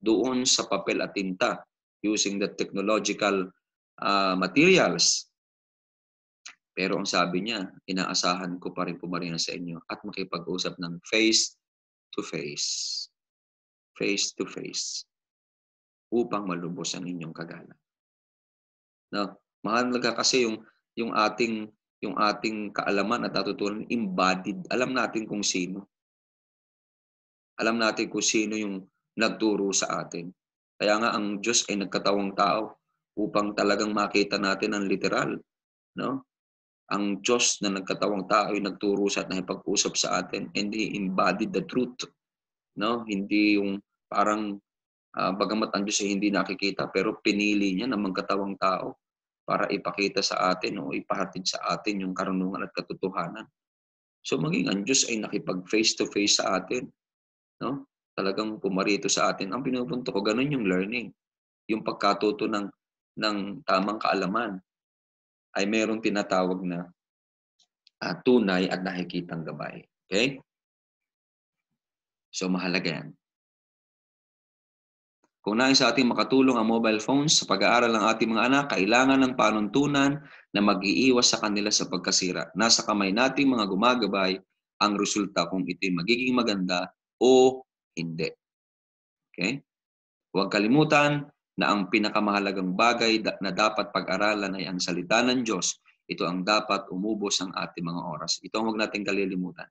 doon sa papel at tinta using the technological uh, materials. Pero ang sabi niya, inaasahan ko pa rin pumarina sa inyo at makipag-usap ng face to face. Face to face. Upang malubos ang inyong kagala. No, mahalaga kasi yung yung ating yung ating kaalaman at natutunan embodied. Alam natin kung sino. Alam natin kung sino yung nagturo sa atin. Kaya nga ang Diyos ay nagkatawang tao upang talagang makita natin ang literal. No? Ang Diyos na nagkatawang tao ay nagturo sa at nakipag-usap sa atin and He embodied the truth. No? Hindi yung parang uh, bagamat ang Diyos ay hindi nakikita pero pinili niya na magkatawang tao para ipakita sa atin o ipahatid sa atin yung karunungan at katotohanan. So maging ang Diyos ay nakipag face to face sa atin. No? Talagang pumarito sa atin. Ang pinupunto ko, ganun yung learning. Yung pagkatuto ng, ng tamang kaalaman ay merong tinatawag na uh, tunay at nakikitang gabay. Okay? So mahalaga yan. Kung nais sa ating makatulong ang mobile phones sa pag-aaral ng ating mga anak, kailangan ng panuntunan na mag-iiwas sa kanila sa pagkasira. Nasa kamay nating mga gumagabay ang resulta kung ito'y magiging maganda o hindi. Okay? Huwag kalimutan na ang pinakamahalagang bagay na dapat pag-aralan ay ang salita ng Diyos. Ito ang dapat umubos ang ating mga oras. Ito ang huwag nating kalilimutan.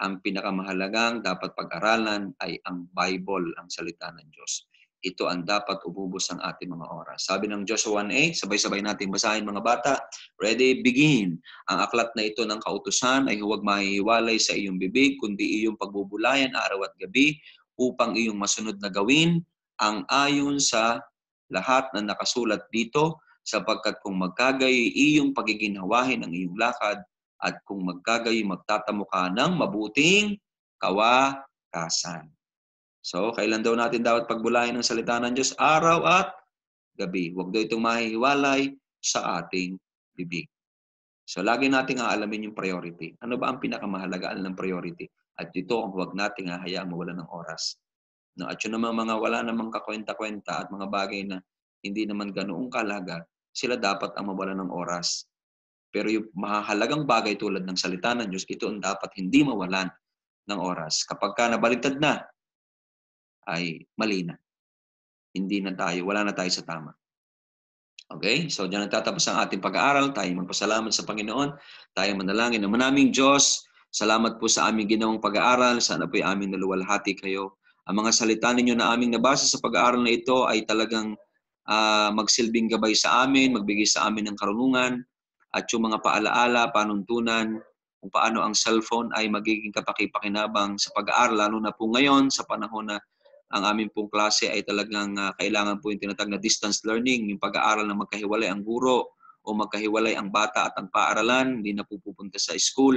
Ang pinakamahalagang dapat pag-aralan ay ang Bible, ang salita ng Diyos ito ang dapat ububos ang ating mga oras. Sabi ng Joshua 1.8, sabay-sabay natin basahin mga bata. Ready, begin. Ang aklat na ito ng kautusan ay huwag mahihiwalay sa iyong bibig, kundi iyong pagbubulayan araw at gabi upang iyong masunod na gawin ang ayon sa lahat na nakasulat dito sapagkat kung magkagayoy iyong pagiginhawahin ang iyong lakad at kung magkagayoy magtatamo ka ng mabuting kawakasan. So, kailan daw natin dapat pagbulahin ang salita ng Diyos? Araw at gabi. Huwag daw itong mahihiwalay sa ating bibig. So, lagi nating aalamin yung priority. Ano ba ang pinakamahalagaan ng priority? At dito, ang huwag nating hahayaan mawala ng oras. No, at yun naman mga wala namang kakwenta-kwenta at mga bagay na hindi naman ganoong kalaga, sila dapat ang mawala ng oras. Pero yung mahalagang bagay tulad ng salita ng Diyos, ito ang dapat hindi mawalan ng oras. Kapag ka nabaligtad na, ay mali na. Hindi na tayo, wala na tayo sa tama. Okay? So, diyan natatapos ang ating pag-aaral. Tayo magpasalamat sa Panginoon. Tayo manalangin na manaming Diyos. Salamat po sa aming ginawang pag-aaral. Sana po ay aming naluwalhati kayo. Ang mga salita ninyo na aming nabasa sa pag-aaral na ito ay talagang uh, magsilbing gabay sa amin, magbigay sa amin ng karunungan, at yung mga paalaala, panuntunan, kung paano ang cellphone ay magiging kapakipakinabang sa pag-aaral, lalo na po ngayon sa panahon na ang amin pong klase ay talagang uh, kailangan po yung tinatag na distance learning, yung pag-aaral na magkahiwalay ang guro o magkahiwalay ang bata at ang paaralan, hindi na pupunta sa school,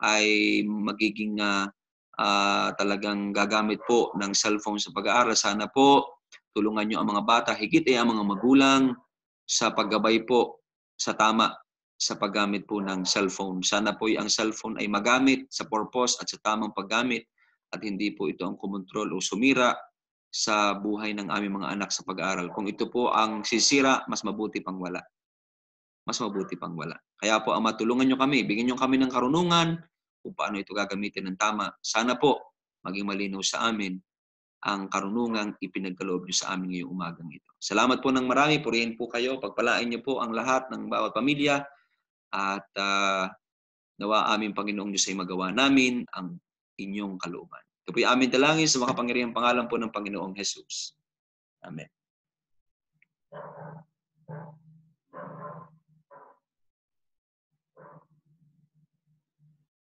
ay magiging uh, uh, talagang gagamit po ng cellphone sa pag-aaral. Sana po tulungan nyo ang mga bata, higit ay ang mga magulang sa paggabay po sa tama sa paggamit po ng cellphone. Sana po ang cellphone ay magamit sa purpose at sa tamang paggamit at hindi po ito ang kumontrol o sumira sa buhay ng aming mga anak sa pag-aaral. Kung ito po ang sisira, mas mabuti pang wala. Mas mabuti pang wala. Kaya po, Ama, tulungan nyo kami. Bigyan nyo kami ng karunungan kung paano ito gagamitin ng tama. Sana po, maging malinaw sa amin ang karunungang ipinagkaloob nyo sa amin ngayong umagang ito. Salamat po ng marami. Purihin po kayo. Pagpalain nyo po ang lahat ng bawat pamilya. At uh, nawa aming Panginoong Diyos ay magawa namin ang inyong kalooban. Ito po'y aming dalangin sa makapangyarihang pangalan po ng Panginoong Jesus. Amen.